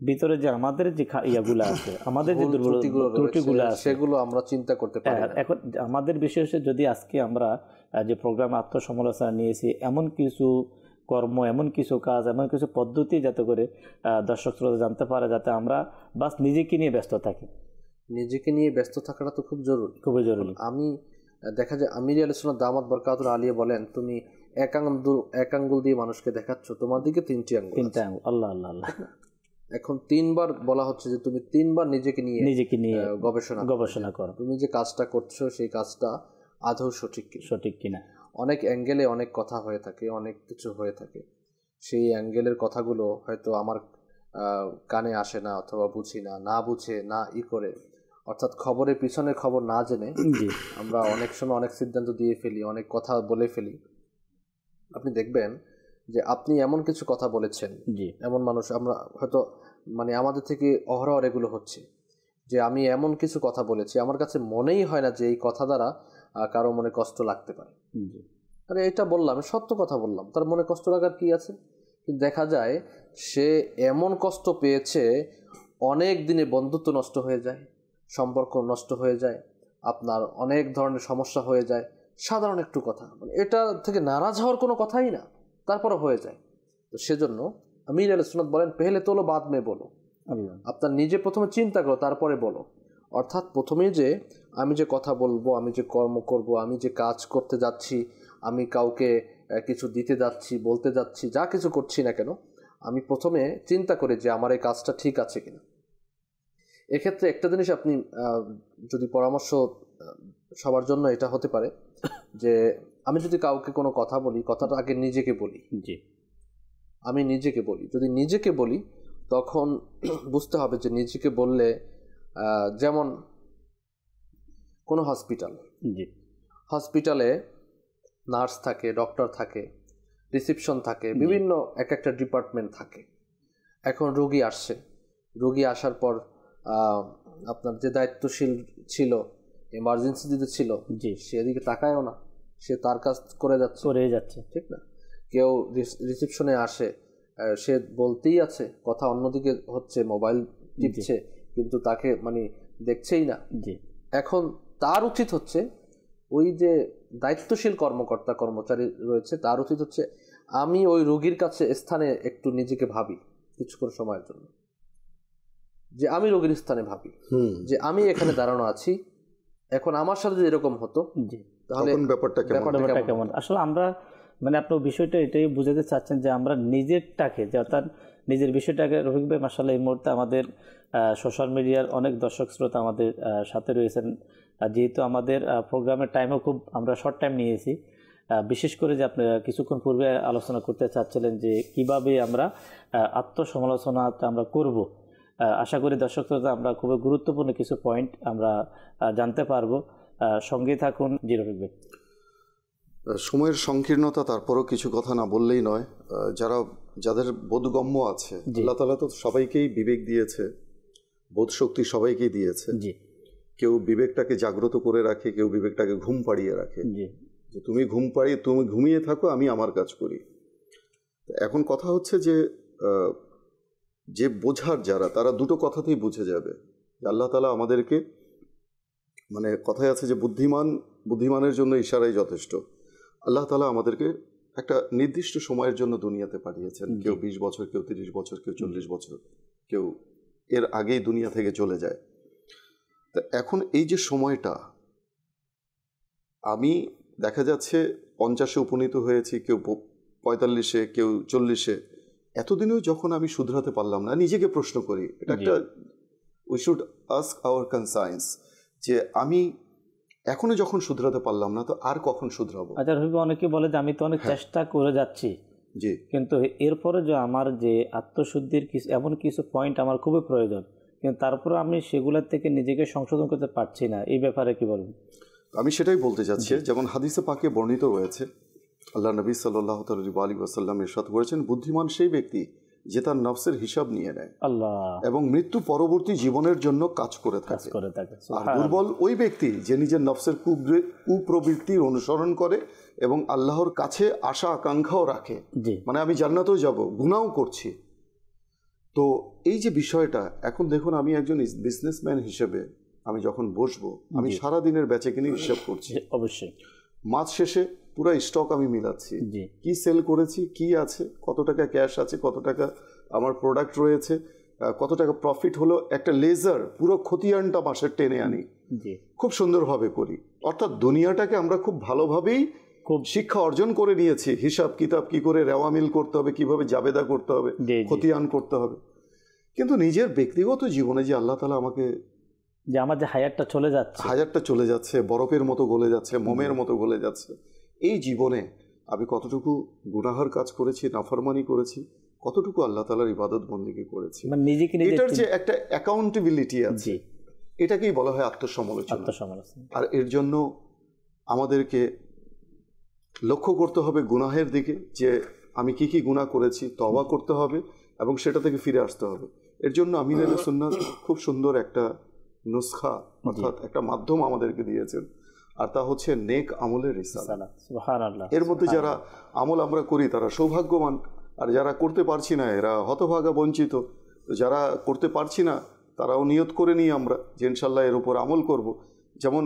ভিতরে যে আমাদের যে ইয়াগুলো আছে আমাদের যে ত্রুটিগুলো সেগুলো আমরা চিন্তা করতে পারি হ্যাঁ, এখন আমাদের বিষয় যদি আজকে আমরা যে প্রোগ্রাম আত্মসমালোচনা নিয়েছি এমন কিছু কর্ম এমন কিছু কাজ এমন কিছু পদ্ধতি যাতে করে দর্শক শ্রোতা জানতে পারে যাতে আমরা বাস নিজেকে নিয়ে ব্যস্ত থাকি নিজেকে নিয়ে ব্যস্ত থাকাটা তো খুব জরুরি খুবই জরুরি আমি দেখা যায় আমির আলোচনা দামাদ বরকাতুল আলিয়া বলেন তুমি এক একাঙ্গুল দিয়ে মানুষকে দেখাচ্ছ তোমার দিকে তিনটি আঙ্গুল তিনটা আঙ্গুল আল্লাহ আল্লাহ আল্লাহ এখন তিনবার বলা হচ্ছে যে তুমি তিনবার নিজেকে নিয়ে নিজেকে নিয়ে গবেষণা গবেষণা করো তুমি যে কাজটা করছো সেই কাজটা আদৌ সঠিক সঠিক কিনা অনেক অ্যাঙ্গেলে অনেক কথা হয়ে থাকে অনেক কিছু হয়ে থাকে সেই অ্যাঙ্গেলের কথাগুলো হয়তো আমার কানে আসে না অথবা বুঝি না না বুঝে না ই করে অর্থাৎ খবরের পিছনে খবর না জেনে <clears throat> আমরা অনেক সময় অনেক সিদ্ধান্ত দিয়ে ফেলি অনেক কথা বলে ফেলি আপনি দেখবেন যে আপনি এমন কিছু কথা বলেছেন এমন মানুষ আমরা হয়তো মানে আমাদের থেকে অহরহর এগুলো হচ্ছে যে আমি এমন কিছু কথা বলেছি আমার কাছে মনেই হয় না যে এই কথা দ্বারা কারো মনে কষ্ট লাগতে পারে আরে এটা বললাম সত্য কথা বললাম তার মনে কষ্ট লাগার কি আছে দেখা যায় সে এমন কষ্ট পেয়েছে অনেক দিনে বন্ধুত্ব নষ্ট হয়ে যায় সম্পর্ক নষ্ট হয়ে যায় আপনার অনেক ধরনের সমস্যা হয়ে যায় সাধারণ একটু কথা মানে এটা থেকে নারাজ হওয়ার কোনো কথাই না তারপরে হয়ে যায় তো সেজন্য মির আল সুনাত বলেন পেহলে তোলো বাদ মে বলো আপনার নিজে প্রথমে চিন্তা করো তারপরে বলো অর্থাৎ প্রথমে যে আমি যে কথা বলবো আমি যে কর্ম করব আমি যে কাজ করতে যাচ্ছি আমি কাউকে কিছু দিতে যাচ্ছি বলতে যাচ্ছি যা কিছু করছি না কেন আমি প্রথমে চিন্তা করি যে আমার এই কাজটা ঠিক আছে কিনা এক্ষেত্রে একটা জিনিস আপনি যদি পরামর্শ সবার জন্য এটা হতে পারে যে আমি যদি কাউকে কোনো কথা বলি কথাটা আগে নিজেকে বলি জি আমি নিজেকে বলি যদি নিজেকে বলি তখন <clears throat> বুঝতে হবে যে নিজেকে বললে যেমন কোনো হসপিটাল জি হসপিটালে নার্স থাকে ডক্টর থাকে রিসিপশন থাকে বিভিন্ন এক একটা ডিপার্টমেন্ট থাকে এখন রোগী আসছে রোগী আসার পর আপনার যে দায়িত্বশীল ছিল এমার্জেন্সি যদি ছিল জি সেদিকে তাকায়ও না সে তার কাজ করে যাচ্ছে করে যাচ্ছে ঠিক না কেউ রিসিপশনে আসে সে বলতেই আছে কথা অন্যদিকে হচ্ছে মোবাইল টিপছে কিন্তু তাকে মানে দেখছেই না জি এখন তার উচিত হচ্ছে ওই যে দায়িত্বশীল কর্মকর্তা কর্মচারী রয়েছে তার উচিত হচ্ছে আমি ওই রোগীর কাছে স্থানে একটু নিজেকে ভাবি কিছুক্ষণ সময়ের জন্য যে আমি রোগীর স্থানে ভাবি যে আমি এখানে দাঁড়ানো আছি এখন আমার সাথে যদি এরকম হতো তাহলে ব্যাপারটা কেমন আসলে আমরা মানে আপনার বিষয়টা এটাই বুঝাতে চাচ্ছেন যে আমরা নিজেরটাকে যে অর্থাৎ নিজের বিষয়টাকে রফিক ভাই মার্শাল্লাহ এই মুহূর্তে আমাদের সোশ্যাল মিডিয়ার অনেক দর্শক শ্রোতা আমাদের সাথে রয়েছেন যেহেতু আমাদের প্রোগ্রামের টাইমও খুব আমরা শর্ট টাইম নিয়েছি বিশেষ করে যে আপনি কিছুক্ষণ পূর্বে আলোচনা করতে চাচ্ছিলেন যে কিভাবে আমরা আত্মসমালোচনাটা আমরা করব আশা করি দর্শক শ্রোতা আমরা খুবই গুরুত্বপূর্ণ কিছু পয়েন্ট আমরা জানতে পারবো সঙ্গে থাকুন রফিক ভাই সময়ের সংকীর্ণতা তারপরও কিছু কথা না বললেই নয় যারা যাদের বোধগম্য আছে আল্লাহ তালা তো সবাইকেই বিবেক দিয়েছে বোধ শক্তি সবাইকেই দিয়েছে কেউ বিবেকটাকে জাগ্রত করে রাখে কেউ বিবেকটাকে ঘুম পাড়িয়ে রাখে যে তুমি ঘুম পাড়িয়ে তুমি ঘুমিয়ে থাকো আমি আমার কাজ করি এখন কথা হচ্ছে যে যে বোঝার যারা তারা দুটো কথাতেই বুঝে যাবে আল্লাহ তালা আমাদেরকে মানে কথায় আছে যে বুদ্ধিমান বুদ্ধিমানের জন্য ইশারাই যথেষ্ট আল্লাহ তালা আমাদেরকে একটা নির্দিষ্ট সময়ের জন্য দুনিয়াতে পাঠিয়েছেন কেউ বিশ বছর কেউ তিরিশ বছর কেউ চল্লিশ বছর কেউ এর আগেই দুনিয়া থেকে চলে যায় তা এখন এই যে সময়টা আমি দেখা যাচ্ছে পঞ্চাশে উপনীত হয়েছি কেউ পঁয়তাল্লিশে কেউ চল্লিশে এতদিনেও যখন আমি শুধরাতে পারলাম না নিজেকে প্রশ্ন করি এটা একটা we should ask our conscience যে আমি এখনো যখন শুধরাতে পারলাম না তো আর কখন শুধরাবো আচ্ছা রবি অনেকে বলে যে আমি তো অনেক হ্যাঁ। চেষ্টা করে যাচ্ছি জি কিন্তু এরপরে যে আমার যে আত্মশুদ্ধির কিছু এমন কিছু পয়েন্ট আমার খুবই প্রয়োজন কিন্তু তারপরে আমি সেগুলোর থেকে নিজেকে সংশোধন করতে পারছি না এই ব্যাপারে কি বলুন আমি সেটাই বলতে চাচ্ছি যেমন হাদিসে পাকে বর্ণিত রয়েছে আল্লাহ নবী সাল্লাহ তালী আলী ওয়াসাল্লাম এরশাদ করেছেন বুদ্ধিমান সেই ব্যক্তি যে তার নফসের হিসাব নিয়ে নেয় আল্লাহ এবং মৃত্যু পরবর্তী জীবনের জন্য কাজ করে থাকে আর দুর্বল ওই ব্যক্তি যে নিজের নফসের কুপ্রবৃত্তির অনুসরণ করে এবং আল্লাহর কাছে আশা আকাঙ্ক্ষাও রাখে মানে আমি জান্নাতেও যাব গুণাও করছি তো এই যে বিষয়টা এখন দেখুন আমি একজন বিজনেসম্যান হিসেবে আমি যখন বসবো আমি সারা দিনের বেচে কিনে হিসাব করছি অবশ্যই মাছ শেষে পুরো স্টক আমি মিলাচ্ছি কি সেল করেছি কি আছে কত টাকা ক্যাশ আছে কত টাকা আমার প্রোডাক্ট রয়েছে কত টাকা প্রফিট হলো একটা লেজার পুরো খতিয়ানটা বাসার টেনে আনি খুব সুন্দরভাবে করি অর্থাৎ দুনিয়াটাকে আমরা খুব ভালোভাবেই খুব শিক্ষা অর্জন করে নিয়েছি হিসাব কিতাব কি করে রেওয়া মিল করতে হবে কিভাবে জাবেদা করতে হবে খতিয়ান করতে হবে কিন্তু নিজের ব্যক্তিগত জীবনে যে আল্লাহ তালা আমাকে যে আমার যে হায়ারটা চলে যাচ্ছে হায়ারটা চলে যাচ্ছে বরফের মতো গলে যাচ্ছে মোমের মতো গলে যাচ্ছে এই জীবনে আমি কতটুকু গুনাহার কাজ করেছি নাফরমানি করেছি কতটুকু আল্লাহ তালার ইবাদত বন্দীকে করেছি মানে এটার যে একটা অ্যাকাউন্টেবিলিটি আছে এটাকেই বলা হয় আত্মসমালোচনা আর এর জন্য আমাদেরকে লক্ষ্য করতে হবে গুনাহের দিকে যে আমি কি কি গুণা করেছি তবা করতে হবে এবং সেটা থেকে ফিরে আসতে হবে এর জন্য আমি আলী খুব সুন্দর একটা নুসখা অর্থাৎ একটা মাধ্যম আমাদেরকে দিয়েছেন আর তা হচ্ছে নেক আমলের এর মধ্যে যারা আমল আমরা করি তারা সৌভাগ্যবান আর যারা করতে পারছি না এরা হতভাগা বঞ্চিত যারা করতে পারছি না তারাও নিয়ত করে নিই আমরা যে ইনশাল্লাহ এর উপর আমল করব। যেমন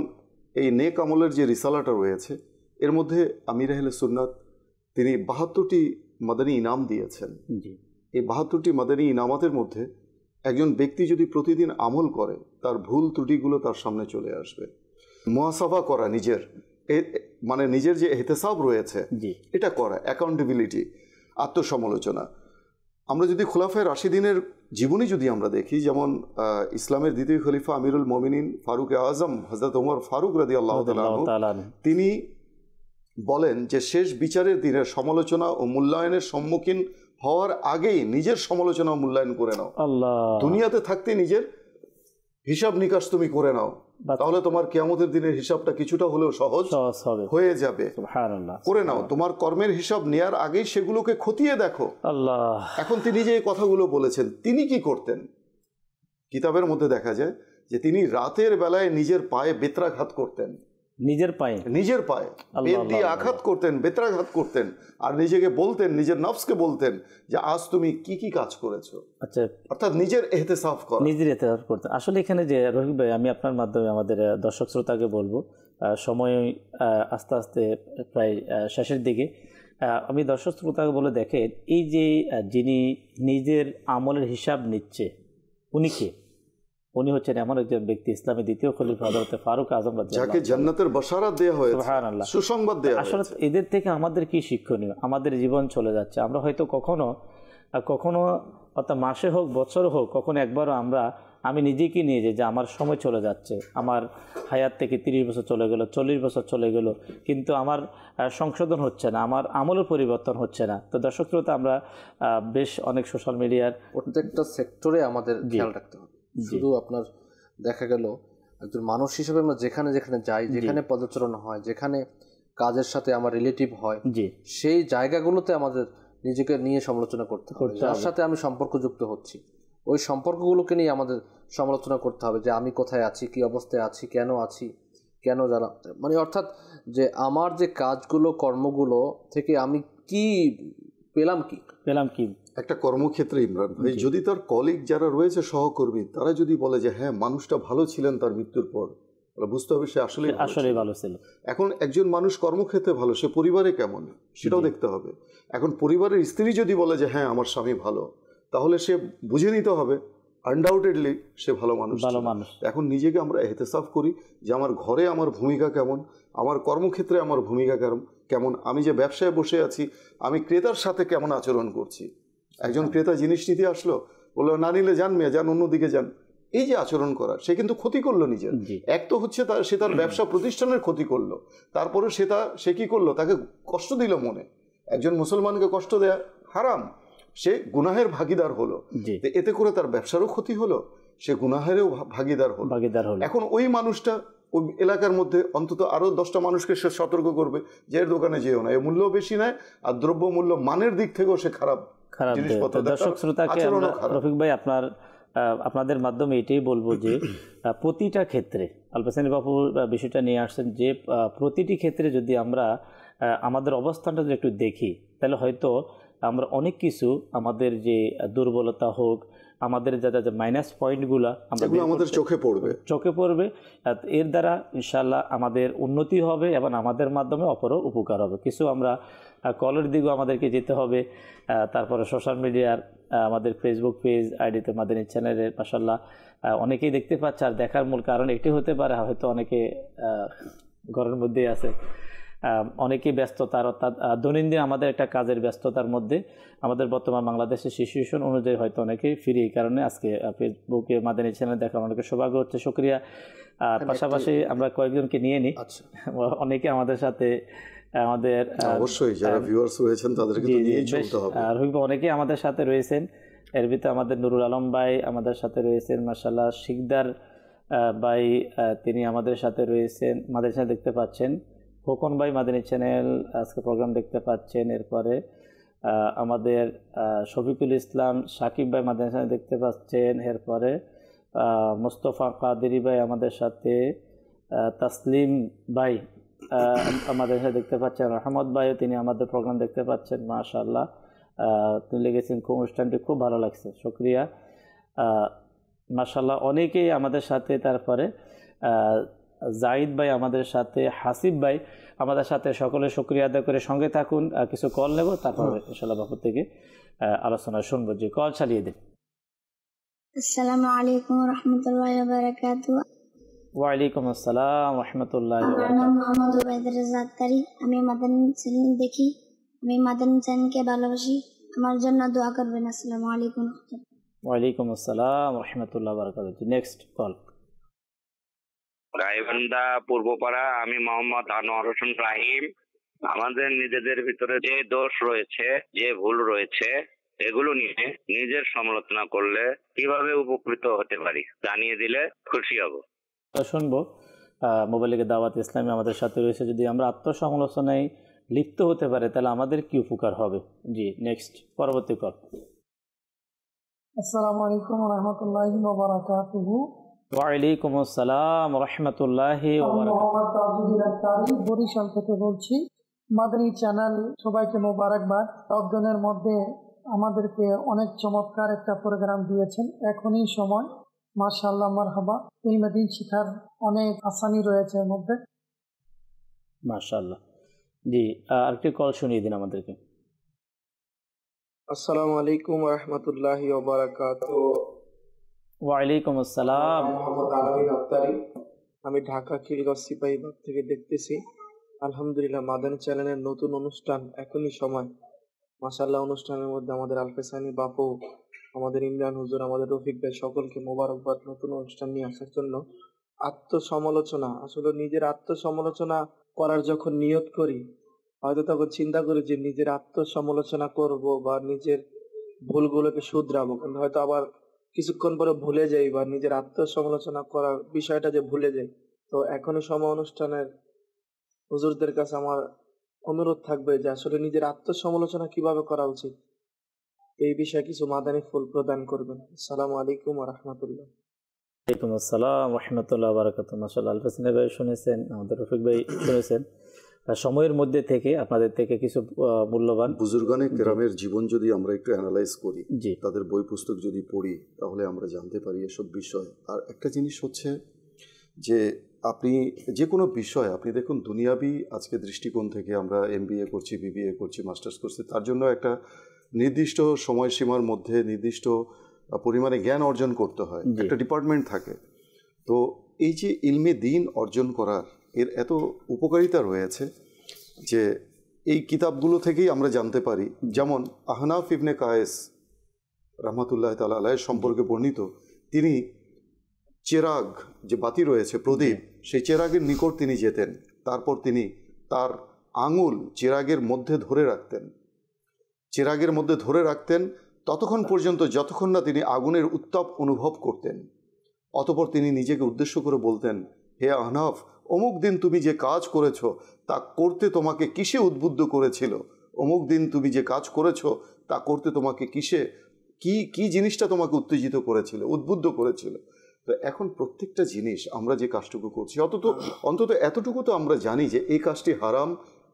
এই নেক আমলের যে রিসালাটা রয়েছে এর মধ্যে আমির আহলে সুন্নাত তিনি বাহাত্তরটি মাদানী ইনাম দিয়েছেন এই বাহাত্তরটি মাদানী ইনামাতের মধ্যে একজন ব্যক্তি যদি প্রতিদিন আমল করে তার ভুল ত্রুটিগুলো তার সামনে চলে আসবে মহাসভা করা নিজের মানে নিজের যে এহতেসাব রয়েছে এটা করা অ্যাকাউন্টেবিলিটি আত্মসমালোচনা আমরা যদি খোলাফায় রাশিদিনের জীবনী যদি আমরা দেখি যেমন ইসলামের দ্বিতীয় খলিফা আমিরুল মমিনিন ফারুক আজম হজরত ওমর ফারুক রাজি আল্লাহ তিনি বলেন যে শেষ বিচারের দিনের সমালোচনা ও মূল্যায়নের সম্মুখীন হওয়ার আগেই নিজের সমালোচনা মূল্যায়ন করে নাও দুনিয়াতে থাকতে নিজের হিসাব নিকাশ তুমি করে নাও তাহলে তোমার কিয়ামতের দিনের হিসাবটা কিছুটা হলেও সহজ হয়ে যাবে করে নাও তোমার কর্মের হিসাব নেয়ার আগেই সেগুলোকে খতিয়ে দেখো আল্লাহ এখন তিনি যে কথাগুলো বলেছেন তিনি কি করতেন কিতাবের মধ্যে দেখা যায় যে তিনি রাতের বেলায় নিজের পায়ে বেত্রাঘাত করতেন নিজের পায়ে নিজের পায়ে দিয়ে আঘাত করতেন বেতরাঘাত করতেন আর নিজেকে বলতেন নিজের নফসকে বলতেন যে আজ তুমি কি কি কাজ করেছো আচ্ছা অর্থাৎ নিজের এহতেসাফ করো নিজের এহতেসাফ করতে আসলে এখানে যে রহিব ভাই আমি আপনার মাধ্যমে আমাদের দর্শক শ্রোতাকে বলবো সময় আস্তে আস্তে প্রায় শেষের দিকে আমি দর্শক শ্রোতাকে বলে দেখেন এই যে যিনি নিজের আমলের হিসাব নিচ্ছে উনি কে উনি হচ্ছেন এমন একজন ব্যক্তি ইসলামের দ্বিতীয় খলিফা হজরত ফারুক আজম যাকে জান্নাতের বসারা হয়েছে সুসংবাদ আসলে এদের থেকে আমাদের কি শিক্ষণীয় আমাদের জীবন চলে যাচ্ছে আমরা হয়তো কখনো কখনো অর্থাৎ মাসে হোক বছর হোক কখনো একবারও আমরা আমি নিজেকে নিয়ে যাই যে আমার সময় চলে যাচ্ছে আমার হায়াত থেকে তিরিশ বছর চলে গেল চল্লিশ বছর চলে গেল কিন্তু আমার সংশোধন হচ্ছে না আমার আমলের পরিবর্তন হচ্ছে না তো দর্শক তো আমরা বেশ অনেক সোশ্যাল মিডিয়ার প্রত্যেকটা সেক্টরে আমাদের খেয়াল রাখতে হবে শুধু আপনার দেখা গেল একজন মানুষ হিসেবে আমরা যেখানে যেখানে যাই যেখানে পদচরণ হয় যেখানে কাজের সাথে আমার রিলেটিভ হয় সেই জায়গাগুলোতে আমাদের নিজেকে নিয়ে সমালোচনা করতে হবে যার সাথে আমি সম্পর্কযুক্ত হচ্ছি ওই সম্পর্কগুলোকে নিয়ে আমাদের সমালোচনা করতে হবে যে আমি কোথায় আছি কি অবস্থায় আছি কেন আছি কেন যারা মানে অর্থাৎ যে আমার যে কাজগুলো কর্মগুলো থেকে আমি কি পেলাম কি পেলাম কি একটা কর্মক্ষেত্রে ইমরান ভাই যদি তার কলিগ যারা রয়েছে সহকর্মী তারা যদি বলে যে হ্যাঁ মানুষটা ভালো ছিলেন তার মৃত্যুর পর বুঝতে হবে সে আসলে আসলে ভালো ছিল এখন একজন মানুষ কর্মক্ষেত্রে ভালো সে পরিবারে কেমন সেটাও দেখতে হবে এখন পরিবারের স্ত্রী যদি বলে যে হ্যাঁ আমার স্বামী ভালো তাহলে সে বুঝে নিতে হবে আনডাউটেডলি সে ভালো মানুষ ভালো মানুষ এখন নিজেকে আমরা এহতেসাফ করি যে আমার ঘরে আমার ভূমিকা কেমন আমার কর্মক্ষেত্রে আমার ভূমিকা কেমন কেমন আমি যে ব্যবসায় বসে আছি আমি ক্রেতার সাথে কেমন আচরণ করছি একজন ক্রেতা জিনিস নিতে আসলো বললো না নিলে যান মেয়ে যান অন্যদিকে যান এই যে আচরণ করা সে কিন্তু ক্ষতি করলো নিজের এক তো হচ্ছে তার সে তার ব্যবসা প্রতিষ্ঠানের ক্ষতি করলো তারপরে সে তা সে কি করলো তাকে কষ্ট দিল মনে একজন মুসলমানকে কষ্ট দেয়া হারাম সে গুনাহের ভাগিদার হলো এতে করে তার ব্যবসারও ক্ষতি হলো সে গুনাহেরও ভাগিদার হলো এখন ওই মানুষটা ওই এলাকার মধ্যে অন্তত আরও দশটা মানুষকে সে সতর্ক করবে যে এর দোকানে যেও না এ মূল্য বেশি নেয় আর দ্রব্য মূল্য মানের দিক থেকেও সে খারাপ খারাপ দর্শক শ্রোতাকে রফিক ভাই আপনার আপনাদের মাধ্যমে এটাই বলবো যে প্রতিটা ক্ষেত্রে আলপাসানি বাবু বিষয়টা নিয়ে আসছেন যে প্রতিটি ক্ষেত্রে যদি আমরা আমাদের অবস্থানটা যদি একটু দেখি তাহলে হয়তো আমরা অনেক কিছু আমাদের যে দুর্বলতা হোক আমাদের যা যা মাইনাস পয়েন্টগুলো আমরা আমাদের চোখে পড়বে চোখে পড়বে এর দ্বারা ইনশাল্লাহ আমাদের উন্নতি হবে এবং আমাদের মাধ্যমে অপরও উপকার হবে কিছু আমরা কলের দিকেও আমাদেরকে যেতে হবে তারপরে সোশ্যাল মিডিয়ার আমাদের ফেসবুক পেজ আইডিতে মাদানী চ্যানেলের মাসাল্লাহ অনেকেই দেখতে পাচ্ছে আর দেখার মূল কারণ এটি হতে পারে হয়তো অনেকে ঘরের মধ্যেই আছে অনেকেই ব্যস্ততার অর্থাৎ দৈনন্দিন আমাদের একটা কাজের ব্যস্ততার মধ্যে আমাদের বর্তমান বাংলাদেশের সিচুয়েশন অনুযায়ী হয়তো অনেকেই ফিরি এই কারণে আজকে ফেসবুকে মাদানি চ্যানেল দেখা অনেকে সৌভাগ্য হচ্ছে সুক্রিয়া আর হ্যাঁ, পাশাপাশি আমরা কয়েকজনকে নিয়ে নিই আচ্ছা। <laughs> অনেকে আমাদের সাথে আমাদের অবশ্যই যারা ভিউয়ার্স রয়েছেন তাদেরকে তো নিয়ে চলতে হবে আর হইব অনেকেই আমাদের সাথে রয়েছেন এর ভিতরে আমাদের নুরুল আলম ভাই আমাদের সাথে রয়েছেন মার্শাল্লাহ শিকদার ভাই তিনি আমাদের সাথে রয়েছেন আমাদের সাথে দেখতে পাচ্ছেন ফোকন ভাই মাদিনী চ্যানেল আজকে প্রোগ্রাম দেখতে পাচ্ছেন এরপরে আমাদের শফিকুল ইসলাম সাকিব ভাই মাদানী চ্যানেল দেখতে পাচ্ছেন এরপরে মোস্তফা কাদেরি ভাই আমাদের সাথে তাসলিম ভাই আমাদের সাথে দেখতে পাচ্ছেন রহমদ ভাইও তিনি আমাদের প্রোগ্রাম দেখতে পাচ্ছেন মাশাল্লাহ তিনি লেগেছেন খুব অনুষ্ঠানটি খুব ভালো লাগছে শুক্রিয়া মাশাল্লাহ অনেকেই আমাদের সাথে তারপরে জাহিদ ভাই আমাদের সাথে হাসিব ভাই আমাদের সাথে সকলে সক্রিয় আদায় করে সঙ্গে থাকুন কিছু কল নেব তারপর ইনশাল্লাহ বাপুর থেকে আলোচনা শুনবো যে কল চালিয়ে দিন আসসালামু আলাইকুম রহমতুল্লাহ বারাকাতু ওয়ালাইকুম আসসালাম রহমতুল্লাহ আমার নাম মোহাম্মদ ওবায়দুর আমি মাদানী দেখি আমি মাদানী চ্যানেলকে ভালোবাসি আমার জন্য দোয়া করবেন আসসালামু আলাইকুম ওয়ালাইকুম আসসালাম রহমতুল্লাহ বারাকাতু নেক্সট কল গাইবান্ধা পূর্বপাড়া আমি মোহাম্মদ আনোয়ার হোসেন রাহিম আমাদের নিজেদের ভিতরে যে দোষ রয়েছে যে ভুল রয়েছে এগুলো নিয়ে নিজের সমালোচনা করলে কিভাবে উপকৃত হতে পারি জানিয়ে দিলে খুশি হব শুনবো মোবাইলে দাওয়াত ইসলামী আমাদের সাথে রয়েছে যদি আমরা আত্মসমালোচনায় লিপ্ত হতে পারে তাহলে আমাদের কি উপকার হবে জি নেক্সট পরবর্তী কর আসসালামু আলাইকুম রহমতুল্লাহ ওয়ালাইকুম আসসালাম রহমতুল্লাহ বরিশাল থেকে বলছি মাদারী চ্যানেল সবাইকে মোবারকবাদ লকডাউনের মধ্যে আমাদেরকে অনেক চমৎকার একটা প্রোগ্রাম দিয়েছেন এখনই সময় মার্শাল্লাহ মারহাবা ইলমাদিন শিখার অনেক আসানি রয়েছে এর মধ্যে মার্শাল্লাহ জি আরেকটি কল শুনিয়ে দিন আমাদেরকে আসসালামু আলাইকুম রহমতুল্লাহ বারাকাতুহ ওয়ালাইকুম আসসালাম আমি ঢাকা খিলগঞ্জ সিপাহীবাগ থেকে দেখতেছি আলহামদুলিল্লাহ মাদানী চ্যানেলের নতুন অনুষ্ঠান এখনই সময় মাসাল্লাহ অনুষ্ঠানের মধ্যে আমাদের আলফেসানি বাপু আমাদের ইমরান হুজুর আমাদের রফিক ভাই সকলকে মোবারকবাদ নতুন অনুষ্ঠান নিয়ে আসার জন্য আত্মসমালোচনা আসলে নিজের আত্মসমালোচনা করার যখন নিয়ত করি হয়তো তখন চিন্তা করি যে নিজের আত্মসমালোচনা করব বা নিজের ভুলগুলোকে শুধরাবো কিন্তু হয়তো আবার কিছুক্ষণ পরে ভুলে যাই বা নিজের আত্মসমালোচনা করার বিষয়টা যে ভুলে যাই তো এখনই সময় অনুষ্ঠানের হুজুরদের কাছে আমার অনুরোধ থাকবে যে আসলে নিজের আত্মসমালোচনা কিভাবে করা উচিত এই বিষয়ে কিছু মাদানি ফুল প্রদান করবেন সালাম আলাইকুম রহমতুল্লাহ ওয়ালাইকুম আসসালাম রহমতুল্লাহ বারাকাত মাসাল্লাহ আলফাসিনা ভাই শুনেছেন আমাদের রফিক ভাই শুনেছেন সময়ের মধ্যে থেকে আপনাদের থেকে কিছু মূল্যবান বুজুর্গানে গ্রামের জীবন যদি আমরা একটু অ্যানালাইজ করি তাদের বই পুস্তক যদি পড়ি তাহলে আমরা জানতে পারি এসব বিষয় আর একটা জিনিস হচ্ছে যে আপনি যে কোনো বিষয় আপনি দেখুন দুনিয়াবি আজকে দৃষ্টিকোণ থেকে আমরা এম করছি বিবিএ করছি মাস্টার্স করছি তার জন্য একটা নির্দিষ্ট সময়সীমার মধ্যে নির্দিষ্ট পরিমাণে জ্ঞান অর্জন করতে হয় একটা ডিপার্টমেন্ট থাকে তো এই যে ইলমে দিন অর্জন করার এর এত উপকারিতা রয়েছে যে এই কিতাবগুলো থেকেই আমরা জানতে পারি যেমন আহনাফ ইবনে কায়েস রহমাতুল্লাহ তালা আলাহের সম্পর্কে বর্ণিত তিনি চেরাগ যে বাতি রয়েছে প্রদীপ সেই চেরাগের নিকট তিনি যেতেন তারপর তিনি তার আঙুল চেরাগের মধ্যে ধরে রাখতেন চেরাগের মধ্যে ধরে রাখতেন ততক্ষণ পর্যন্ত যতক্ষণ না তিনি আগুনের উত্তাপ অনুভব করতেন অতপর তিনি নিজেকে উদ্দেশ্য করে বলতেন হে আহনাফ অমুক দিন তুমি যে কাজ করেছ তা করতে তোমাকে কিসে উদ্বুদ্ধ করেছিল অমুক দিন তুমি যে কাজ করেছ তা করতে তোমাকে কিসে কি কি জিনিসটা তোমাকে উত্তেজিত করেছিল উদ্বুদ্ধ করেছিল তো এখন প্রত্যেকটা জিনিস আমরা যে কাজটুকু করছি অন্তত অন্তত এতটুকু তো আমরা জানি যে এই কাজটি হারাম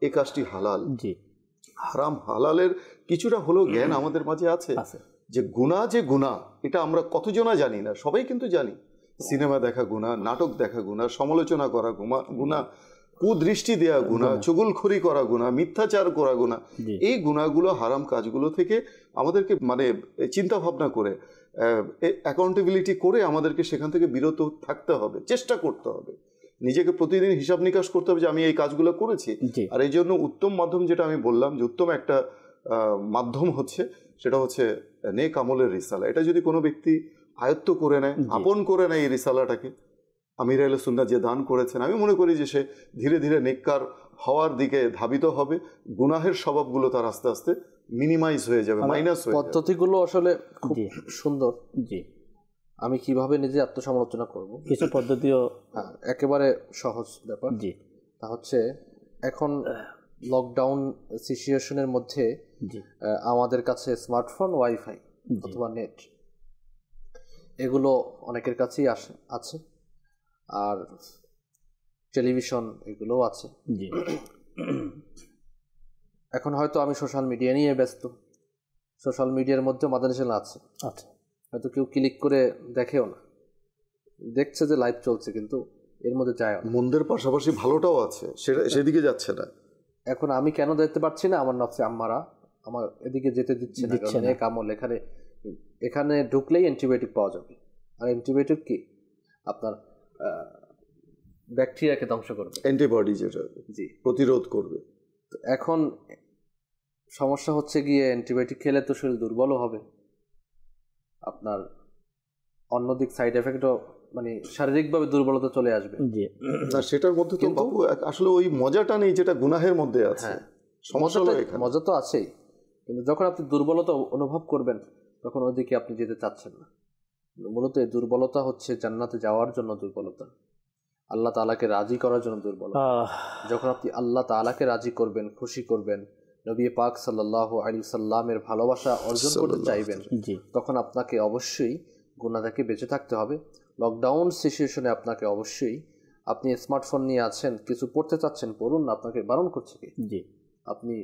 এ কাজটি হালাল হারাম হালালের কিছুটা হলেও জ্ঞান আমাদের মাঝে আছে যে গুণা যে গুণা এটা আমরা কতজনা জানি না সবাই কিন্তু জানি সিনেমা দেখা গুণা নাটক দেখা গুণা সমালোচনা করা গুমা গুণা কুদৃষ্টি দেওয়া গুণা চুগুলখড়ি করা গুণা মিথ্যাচার করা গুণা এই গুণাগুলো হারাম কাজগুলো থেকে আমাদেরকে মানে চিন্তা ভাবনা করে অ্যাকাউন্টেবিলিটি করে আমাদেরকে সেখান থেকে বিরত থাকতে হবে চেষ্টা করতে হবে নিজেকে প্রতিদিন হিসাব নিকাশ করতে হবে যে আমি এই কাজগুলো করেছি আর এই জন্য উত্তম মাধ্যম যেটা আমি বললাম যে উত্তম একটা মাধ্যম হচ্ছে সেটা হচ্ছে নেক আমলের রিসালা এটা যদি কোনো ব্যক্তি আয়ত্ত করে নেয় আপন করে নেয় এই রিসালাটাকে আমির আল সুন্না যে দান করেছেন আমি মনে করি যে সে ধীরে ধীরে নিকার হওয়ার দিকে ধাবিত হবে গুনাহের স্বভাবগুলো তার আস্তে আস্তে মিনিমাইজ হয়ে যাবে মাইনাস হয়ে পদ্ধতিগুলো আসলে খুব সুন্দর জি আমি কিভাবে নিজে আত্মসমালোচনা করব কিছু পদ্ধতিও একেবারে সহজ ব্যাপার জি তা হচ্ছে এখন লকডাউন সিচুয়েশনের মধ্যে আমাদের কাছে স্মার্টফোন ওয়াইফাই অথবা নেট এগুলো অনেকের কাছেই আসে আছে আর টেলিভিশন এগুলো আছে <clears throat> এখন হয়তো আমি সোশ্যাল মিডিয়া নিয়ে ব্যস্ত সোশ্যাল মিডিয়ার মধ্যে মাদানিশালা আছে আচ্ছা হয়তো কেউ ক্লিক করে দেখেও না দেখছে যে লাইভ চলছে কিন্তু এর মধ্যে যায় মন্দের পাশাপাশি ভালোটাও আছে সেটা সেদিকে যাচ্ছে না এখন আমি কেন দেখতে পারছি না আমার নাচে আম্মারা আমার এদিকে যেতে দিচ্ছে না কামল এখানে এখানে ঢুকলেই অ্যান্টিবায়োটিক পাওয়া যাবে আর অ্যান্টিবায়োটিক কি আপনার ব্যাকটেরিয়াকে ধ্বংস করবে অ্যান্টিবডি যেটা জি প্রতিরোধ করবে এখন সমস্যা হচ্ছে গিয়ে অ্যান্টিবায়োটিক খেলে তো শরীর দুর্বলও হবে আপনার অন্যদিক সাইড এফেক্টও মানে শারীরিকভাবে দুর্বলতা চলে আসবে জি না সেটার মধ্যে তো বাবু আসলে ওই মজাটা নেই যেটা গুনাহের মধ্যে আছে হ্যাঁ। সমস্যা মজা তো আছেই কিন্তু যখন আপনি দুর্বলতা অনুভব করবেন তখন ওইদিকে আপনি যেতে চাচ্ছেন না মূলত এই দুর্বলতা হচ্ছে জান্নাতে যাওয়ার জন্য দুর্বলতা আল্লাহ তালাকে রাজি করার জন্য দুর্বলতা যখন আপনি আল্লাহ তালাকে রাজি করবেন খুশি করবেন নবী পাক সাল্লাহ আলী সাল্লামের ভালোবাসা অর্জন করতে চাইবেন তখন আপনাকে অবশ্যই গুণা থেকে বেঁচে থাকতে হবে লকডাউন সিচুয়েশনে আপনাকে অবশ্যই আপনি স্মার্টফোন নিয়ে আছেন কিছু পড়তে চাচ্ছেন পড়ুন না আপনাকে বারণ করছে কি আপনি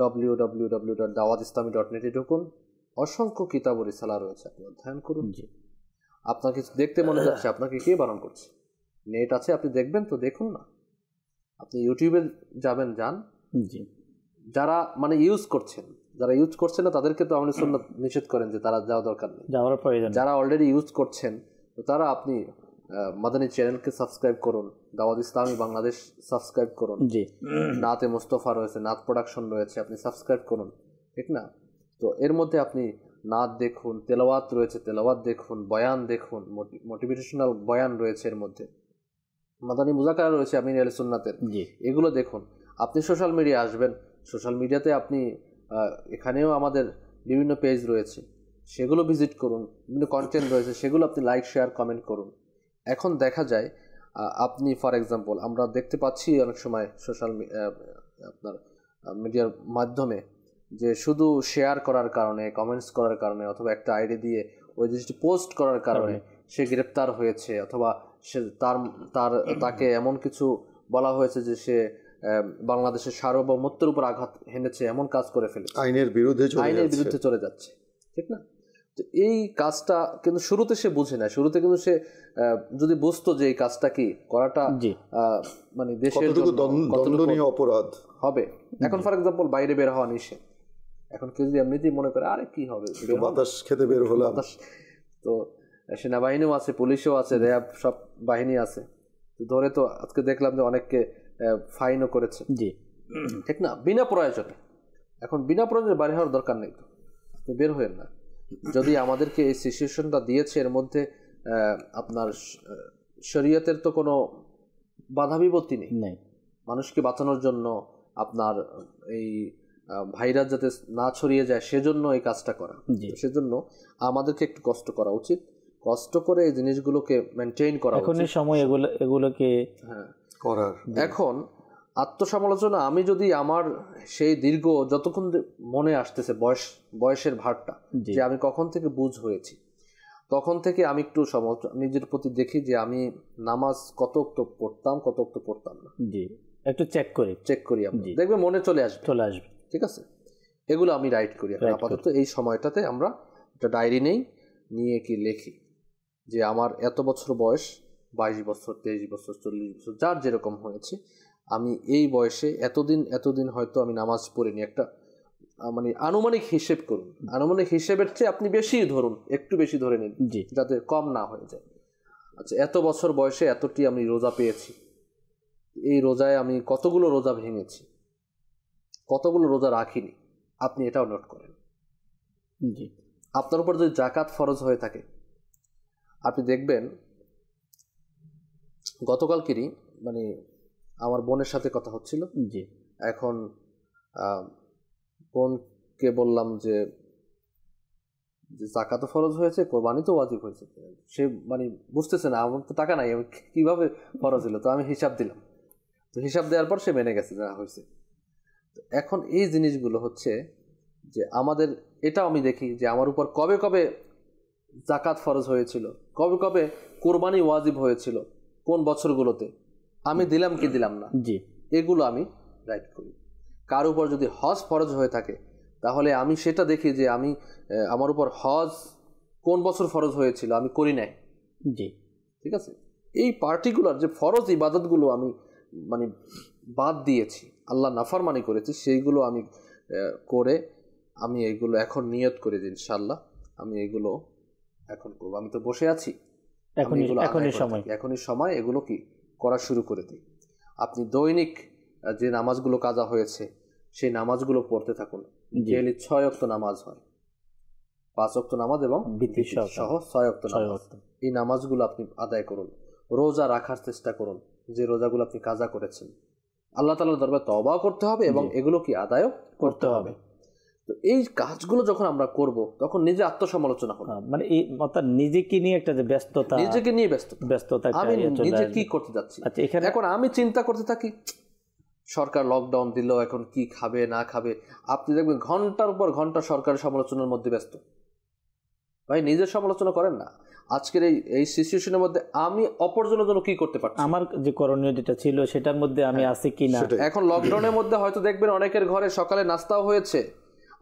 ডব্লিউ ডব্লিউ ডব্লিউ ডট দাওয়াত ইসলামী ডট নেটে ঢুকুন অসংখ্য কিতাব ও রিসালা রয়েছে আপনি অধ্যয়ন করুন আপনার আপনাকে দেখতে মনে <coughs> যাচ্ছে আপনাকে কে বারণ করছে নেট আছে আপনি দেখবেন তো দেখুন না আপনি ইউটিউবে যাবেন যান যারা মানে ইউজ করছেন যারা ইউজ করছেন না তাদেরকে তো আপনি সুন্নত নিষেধ করেন যে তারা যাওয়া দরকার নেই যাওয়ার প্রয়োজন যারা অলরেডি ইউজ করছেন তো তারা আপনি মাদানী চ্যানেলকে সাবস্ক্রাইব করুন দাওয়াত ইসলামী বাংলাদেশ সাবস্ক্রাইব করুন জি নাতে মোস্তফা রয়েছে নাত প্রোডাকশন রয়েছে আপনি সাবস্ক্রাইব করুন ঠিক না তো এর মধ্যে আপনি নাচ দেখুন তেলাওয়াত রয়েছে তেলাওয়াত দেখুন বয়ান দেখুন মোটিভেশনাল বয়ান রয়েছে এর মধ্যে মাদানী মুজাকারা রয়েছে আমিন আলী সুন্নাতের এগুলো দেখুন আপনি সোশ্যাল মিডিয়া আসবেন সোশ্যাল মিডিয়াতে আপনি এখানেও আমাদের বিভিন্ন পেজ রয়েছে সেগুলো ভিজিট করুন বিভিন্ন কন্টেন্ট রয়েছে সেগুলো আপনি লাইক শেয়ার কমেন্ট করুন এখন দেখা যায় আপনি ফর এক্সাম্পল আমরা দেখতে পাচ্ছি অনেক সময় সোশ্যাল আপনার মিডিয়ার মাধ্যমে যে শুধু শেয়ার করার কারণে কমেন্টস করার কারণে অথবা একটা আইডি দিয়ে ওই জিনিসটি পোস্ট করার কারণে সে গ্রেপ্তার হয়েছে অথবা সে তার তার তাকে এমন কিছু বলা হয়েছে যে সে বাংলাদেশের সার্বভৌমত্বের উপর আঘাত হেনেছে এমন কাজ করে ফেলেছে আইনের বিরুদ্ধে আইনের বিরুদ্ধে চলে যাচ্ছে ঠিক না তো এই কাজটা কিন্তু শুরুতে সে বুঝে না শুরুতে কিন্তু সে যদি বুঝতো যে এই কাজটা কি করাটা মানে দেশের অপরাধ হবে এখন ফর এক্সাম্পল বাইরে বের হওয়া নিষেধ এখন কেউ যদি এমনিতেই মনে করে আরে কি হবে বাতাস খেতে বের হলো বাতাস তো সেনাবাহিনীও আছে পুলিশও আছে র্যাব সব বাহিনী আছে ধরে তো আজকে দেখলাম যে অনেককে ফাইনও করেছে জি ঠিক না বিনা প্রয়োজনে এখন বিনা প্রয়োজনে বাড়ি হওয়ার দরকার নেই তো আপনি বের হয়ে না যদি আমাদেরকে এই সিচুয়েশনটা দিয়েছে এর মধ্যে আপনার শরীয়তের তো কোনো বাধা বিপত্তি নেই মানুষকে বাঁচানোর জন্য আপনার এই ভাইরাস যাতে না ছড়িয়ে যায় সেজন্য এই কাজটা করা সেজন্য আমাদেরকে একটু কষ্ট করা উচিত কষ্ট করে এই জিনিসগুলোকে মেনটেন করা এখনই সময় এগুলো এগুলোকে হ্যাঁ। করার এখন আত্মসমালোচনা আমি যদি আমার সেই দীর্ঘ যতক্ষণ মনে আসতেছে বয়স বয়সের ভারটা যে আমি কখন থেকে বুঝ হয়েছি তখন থেকে আমি একটু সমালোচনা নিজের প্রতি দেখি যে আমি নামাজ কত পড়তাম কত পড়তাম না জি একটু চেক করি চেক করি আপনি দেখবে মনে চলে আসবে চলে আসবে ঠিক আছে এগুলো আমি রাইট করি আপাতত এই সময়টাতে আমরা একটা ডায়েরি নেই নিয়ে কি লেখি যে আমার এত বছর বয়স বাইশ বছর তেইশ বছর চল্লিশ বছর যার যেরকম হয়েছে আমি এই বয়সে এতদিন এতদিন হয়তো আমি নামাজ পড়িনি একটা মানে আনুমানিক হিসেব করুন আনুমানিক হিসেবের চেয়ে আপনি বেশি ধরুন একটু বেশি ধরে নিন যাতে কম না হয়ে যায় আচ্ছা এত বছর বয়সে এতটি আমি রোজা পেয়েছি এই রোজায় আমি কতগুলো রোজা ভেঙেছি কতগুলো রোজা রাখিনি আপনি এটাও নোট করেন জি আপনার উপর যদি জাকাত ফরজ হয়ে থাকে আপনি দেখবেন গতকালকেরই মানে আমার বোনের সাথে কথা হচ্ছিল জি এখন বোনকে বললাম যে জাকাতও ফরজ হয়েছে কোরবানি তো ওয়াজিব হয়েছে সে মানে বুঝতেছে না আমার তো টাকা নাই আমি কীভাবে ফরজ হলো তো আমি হিসাব দিলাম তো হিসাব দেওয়ার পর সে মেনে গেছে যা হয়েছে এখন এই জিনিসগুলো হচ্ছে যে আমাদের এটাও আমি দেখি যে আমার উপর কবে কবে জাকাত ফরজ হয়েছিল কবে কবে কোরবানি ওয়াজিব হয়েছিল কোন বছরগুলোতে আমি দিলাম কি দিলাম না জি এগুলো আমি রাইট করি কার উপর যদি হজ ফরজ হয়ে থাকে তাহলে আমি সেটা দেখি যে আমি আমার উপর হজ কোন বছর ফরজ হয়েছিল আমি করি নাই জি ঠিক আছে এই পার্টিকুলার যে ফরজ ইবাদতগুলো আমি মানে বাদ দিয়েছি আল্লাহ নাফারমানি করেছি সেইগুলো আমি করে আমি এগুলো এখন নিয়ত করে দিই ইনশাল্লাহ আমি এগুলো এখন করবো আমি তো বসে আছি এখনই সময় এখনই সময় এগুলো কি করা শুরু করে দিই আপনি দৈনিক যে নামাজগুলো কাজা হয়েছে সেই নামাজগুলো পড়তে থাকুন ডেলি ছয় অক্ত নামাজ হয় পাঁচ অক্ত নামাজ এবং সহ ছয় অক্ত নামাজ এই নামাজগুলো আপনি আদায় করুন রোজা রাখার চেষ্টা করুন যে রোজাগুলো আপনি কাজা করেছেন আল্লাহ তালার দরবার তবাও করতে হবে এবং এগুলো কি আদায়ও করতে হবে তো এই কাজগুলো যখন আমরা করব তখন নিজে আত্মসমালোচনা করব হ্যাঁ, মানে এই অর্থাৎ নিজেকে নিয়ে একটা যে ব্যস্ততা নিজেকে নিয়ে ব্যস্ত ব্যস্ততা আমি ইয়ে নিজে কি করতে যাচ্ছি আচ্ছা এখানে এখন আমি চিন্তা করতে থাকি সরকার লকডাউন দিল এখন কি খাবে না খাবে আপনি দেখবেন ঘন্টার পর ঘন্টা সরকারের সমালোচনার মধ্যে ব্যস্ত ভাই নিজের সমালোচনা করেন না আজকের এই এই সিচুয়েশনের মধ্যে আমি অপরজনের জন্য কি করতে পারছি আমার যে করণীয় যেটা ছিল সেটার মধ্যে আমি হ্যাঁ, আছি কি না এখন লকডাউনের মধ্যে হয়তো দেখবেন অনেকের ঘরে সকালে নাস্তাও হয়েছে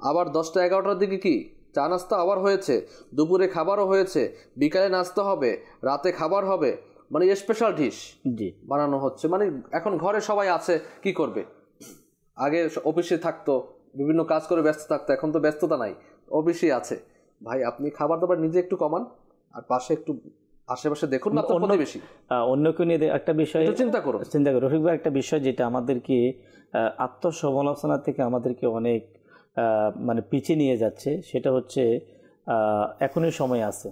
আবার দশটা এগারোটার দিকে কি চা নাস্তা আবার হয়েছে দুপুরে খাবারও হয়েছে বিকালে নাস্তা হবে রাতে খাবার হবে মানে স্পেশাল ডিশ জি বানানো হচ্ছে মানে এখন ঘরে সবাই আছে কি করবে আগে অফিসে থাকতো বিভিন্ন কাজ করে ব্যস্ত থাকতো এখন তো ব্যস্ততা নাই অফিসেই আছে ভাই আপনি খাবার দাবার নিজে একটু কমান আর পাশে একটু আশেপাশে দেখুন না অন্য বেশি অন্য কেউ নিয়ে একটা বিষয় চিন্তা করুন চিন্তা করুন রফিক ভাই একটা বিষয় যেটা আমাদেরকে আত্মসমালোচনা থেকে আমাদেরকে অনেক মানে পিছিয়ে নিয়ে যাচ্ছে সেটা হচ্ছে এখনই সময় আছে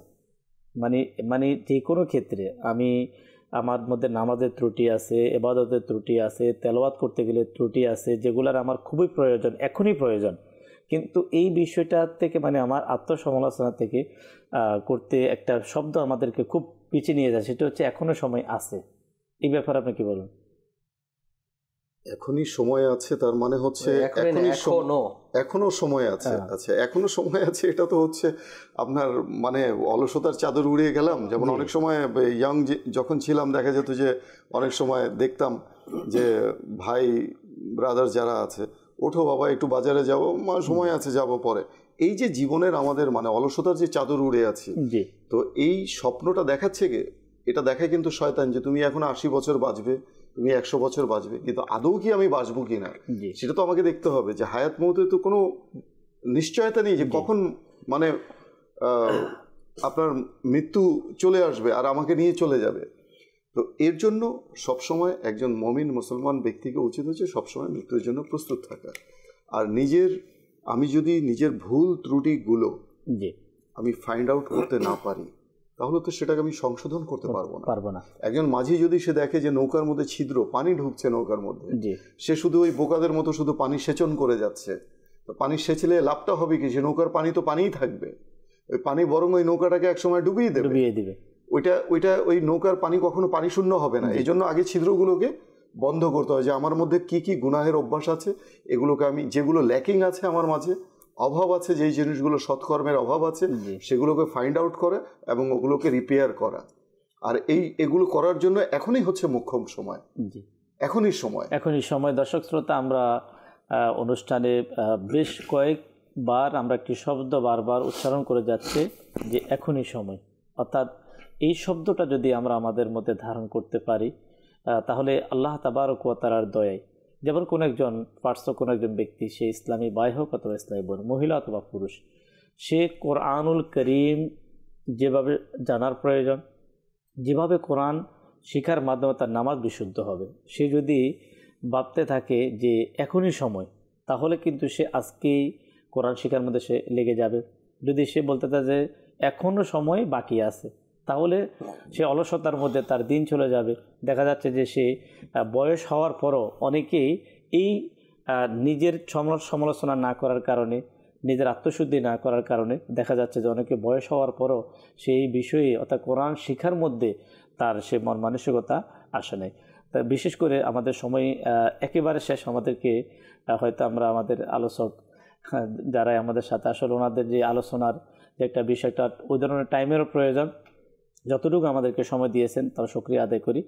মানে মানে যে কোনো ক্ষেত্রে আমি আমার মধ্যে নামাজের ত্রুটি আছে এবাদতের ত্রুটি আছে তেলবাদ করতে গেলে ত্রুটি আছে যেগুলার আমার খুবই প্রয়োজন এখনই প্রয়োজন কিন্তু এই বিষয়টা থেকে মানে আমার আত্মসমালোচনা থেকে করতে একটা শব্দ আমাদেরকে খুব পিছিয়ে নিয়ে যায় সেটা হচ্ছে এখনও সময় আছে এই ব্যাপারে আপনি কি বলুন এখনই সময় আছে তার মানে হচ্ছে মানে এখনো সময় আছে হ্যাঁ। আচ্ছা এখনো সময় আছে এটা তো হচ্ছে আপনার মানে অলসতার চাদর উড়িয়ে গেলাম যেমন অনেক সময় ইয়াং যখন ছিলাম দেখা যেত যে অনেক সময় দেখতাম যে ভাই ব্রাদার যারা আছে ওঠো বাবা একটু বাজারে যাবো সময় আছে যাব পরে এই যে জীবনের আমাদের মানে অলসতার যে চাদর উড়ে আছে তো এই স্বপ্নটা দেখাচ্ছে গে এটা দেখায় কিন্তু শয়তান যে তুমি এখন আশি বছর বাঁচবে তুমি একশো বছর বাঁচবে কিন্তু আদৌ কি আমি বাঁচবো কি না সেটা তো আমাকে দেখতে হবে যে হায়াত মুহূর্তে তো কোনো নিশ্চয়তা নেই যে কখন মানে আপনার মৃত্যু চলে আসবে আর আমাকে নিয়ে চলে যাবে তো এর জন্য সবসময় একজন মমিন মুসলমান ব্যক্তিকে উচিত হচ্ছে সবসময় মৃত্যুর জন্য প্রস্তুত থাকা আর নিজের আমি যদি নিজের ভুল ত্রুটিগুলো আমি ফাইন্ড আউট করতে না পারি তাহলে তো সেটাকে আমি সংশোধন করতে পারবো না পারবো না একজন মাঝি যদি সে দেখে যে নৌকার মধ্যে ছিদ্র পানি ঢুকছে নৌকার মধ্যে সে শুধু ওই বোকাদের মতো শুধু পানি সেচন করে যাচ্ছে তো পানি সেচলে লাভটা হবে কি সে নৌকার পানি তো পানিই থাকবে ওই পানি বরং ওই নৌকাটাকে একসময় ডুবিয়ে দেবে ডুবিয়ে দেবে ওইটা ওইটা ওই নৌকার পানি কখনো পানি শূন্য হবে না এই জন্য আগে ছিদ্রগুলোকে বন্ধ করতে হয় যে আমার মধ্যে কি কি গুনাহের অভ্যাস আছে এগুলোকে আমি যেগুলো ল্যাকিং আছে আমার মাঝে অভাব আছে যেই জিনিসগুলো সৎকর্মের অভাব আছে সেগুলোকে ফাইন্ড আউট করা এবং ওগুলোকে রিপেয়ার করা আর এই এগুলো করার জন্য এখনই হচ্ছে মুখ্যম সময় এখনই সময় এখনই সময় দর্শক শ্রোতা আমরা অনুষ্ঠানে বেশ কয়েকবার আমরা একটি শব্দ বারবার উচ্চারণ করে যাচ্ছে যে এখনই সময় অর্থাৎ এই শব্দটা যদি আমরা আমাদের মধ্যে ধারণ করতে পারি তাহলে আল্লাহ তাবার তারার দয়ায় যেমন কোনো একজন পার্শ্ব কোনো একজন ব্যক্তি সে ইসলামী বাই হোক অথবা ইসলামী বোন মহিলা অথবা পুরুষ সে কোরআনুল করিম যেভাবে জানার প্রয়োজন যেভাবে কোরআন শিখার মাধ্যমে তার নামাজ বিশুদ্ধ হবে সে যদি ভাবতে থাকে যে এখনই সময় তাহলে কিন্তু সে আজকেই কোরআন শিখার মধ্যে সে লেগে যাবে যদি সে বলতে থাকে যে এখনও সময় বাকি আছে তাহলে সে অলসতার মধ্যে তার দিন চলে যাবে দেখা যাচ্ছে যে সে বয়স হওয়ার পরও অনেকেই এই নিজের সমালোচনা না করার কারণে নিজের আত্মশুদ্ধি না করার কারণে দেখা যাচ্ছে যে অনেকে বয়স হওয়ার পরও সেই বিষয়ে অর্থাৎ কোরআন শিখার মধ্যে তার সে মন মানসিকতা আসে নাই তা বিশেষ করে আমাদের সময় একেবারে শেষ আমাদেরকে হয়তো আমরা আমাদের আলোচক হ্যাঁ, যারাই আমাদের সাথে আসলে ওনাদের যে আলোচনার যে একটা বিষয়টা ওই ধরনের টাইমেরও প্রয়োজন যতটুকু আমাদেরকে সময় দিয়েছেন তার সক্রিয় আদায় করি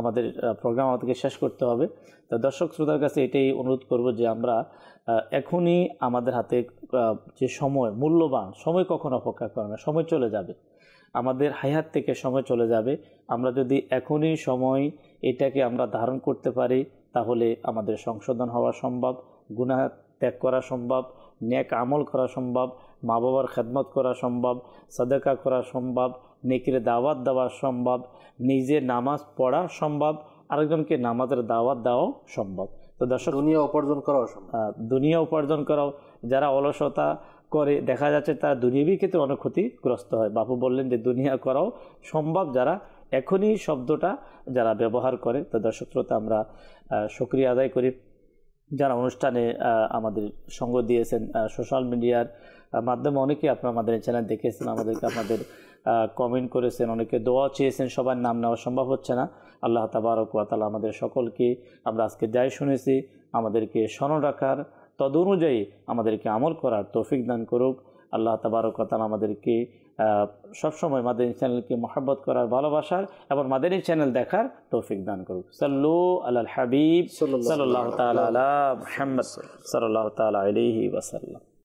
আমাদের প্রোগ্রাম আমাদেরকে শেষ করতে হবে তো দর্শক শ্রোতার কাছে এটাই অনুরোধ করব যে আমরা এখনই আমাদের হাতে যে সময় মূল্যবান সময় কখন অপেক্ষা করে না সময় চলে যাবে আমাদের হায়াত থেকে সময় চলে যাবে আমরা যদি এখনই সময় এটাকে আমরা ধারণ করতে পারি তাহলে আমাদের সংশোধন হওয়া সম্ভব গুণা ত্যাগ করা সম্ভব ন্যাক আমল করা সম্ভব মা বাবার খেদমত করা সম্ভব সাদেকা করা সম্ভব নেকের দাওয়াত দেওয়া সম্ভব নিজে নামাজ পড়া সম্ভব আরেকজনকে নামাজের দাওয়াত দেওয়াও সম্ভব তো দর্শক দুনিয়া উপার্জন করাও দুনিয়া উপার্জন করাও যারা অলসতা করে দেখা যাচ্ছে তারা দুনিয়াবি ক্ষেত্রে অনেক ক্ষতিগ্রস্ত হয় বাপু বললেন যে দুনিয়া করাও সম্ভব যারা এখনই শব্দটা যারা ব্যবহার করে তো দর্শক শ্রোতা আমরা সক্রিয় আদায় করি যারা অনুষ্ঠানে আমাদের সঙ্গ দিয়েছেন সোশ্যাল মিডিয়ার মাধ্যমে অনেকেই আপনারা আমাদের চ্যানেল দেখেছেন আমাদেরকে আমাদের কমেন্ট করেছেন অনেকে দোয়া চেয়েছেন সবার নাম নেওয়া সম্ভব হচ্ছে না আল্লাহ তাবারক আমাদের সকলকে আমরা আজকে যাই শুনেছি আমাদেরকে স্মরণ রাখার তদ অনুযায়ী আমাদেরকে আমল করার তৌফিক দান করুক আল্লাহ তাবারক তালা আমাদেরকে সবসময় মাদানী চ্যানেলকে মহাব্বত করার ভালোবাসার এবং মাদানী চ্যানেল দেখার তৌফিক দান করুক সাল্লু আল্লাহ হাবিব সাল্লাহ তালা আলা মোহাম্মদ সাল্লাহ তালা আলহি ওয়াসাল্লাম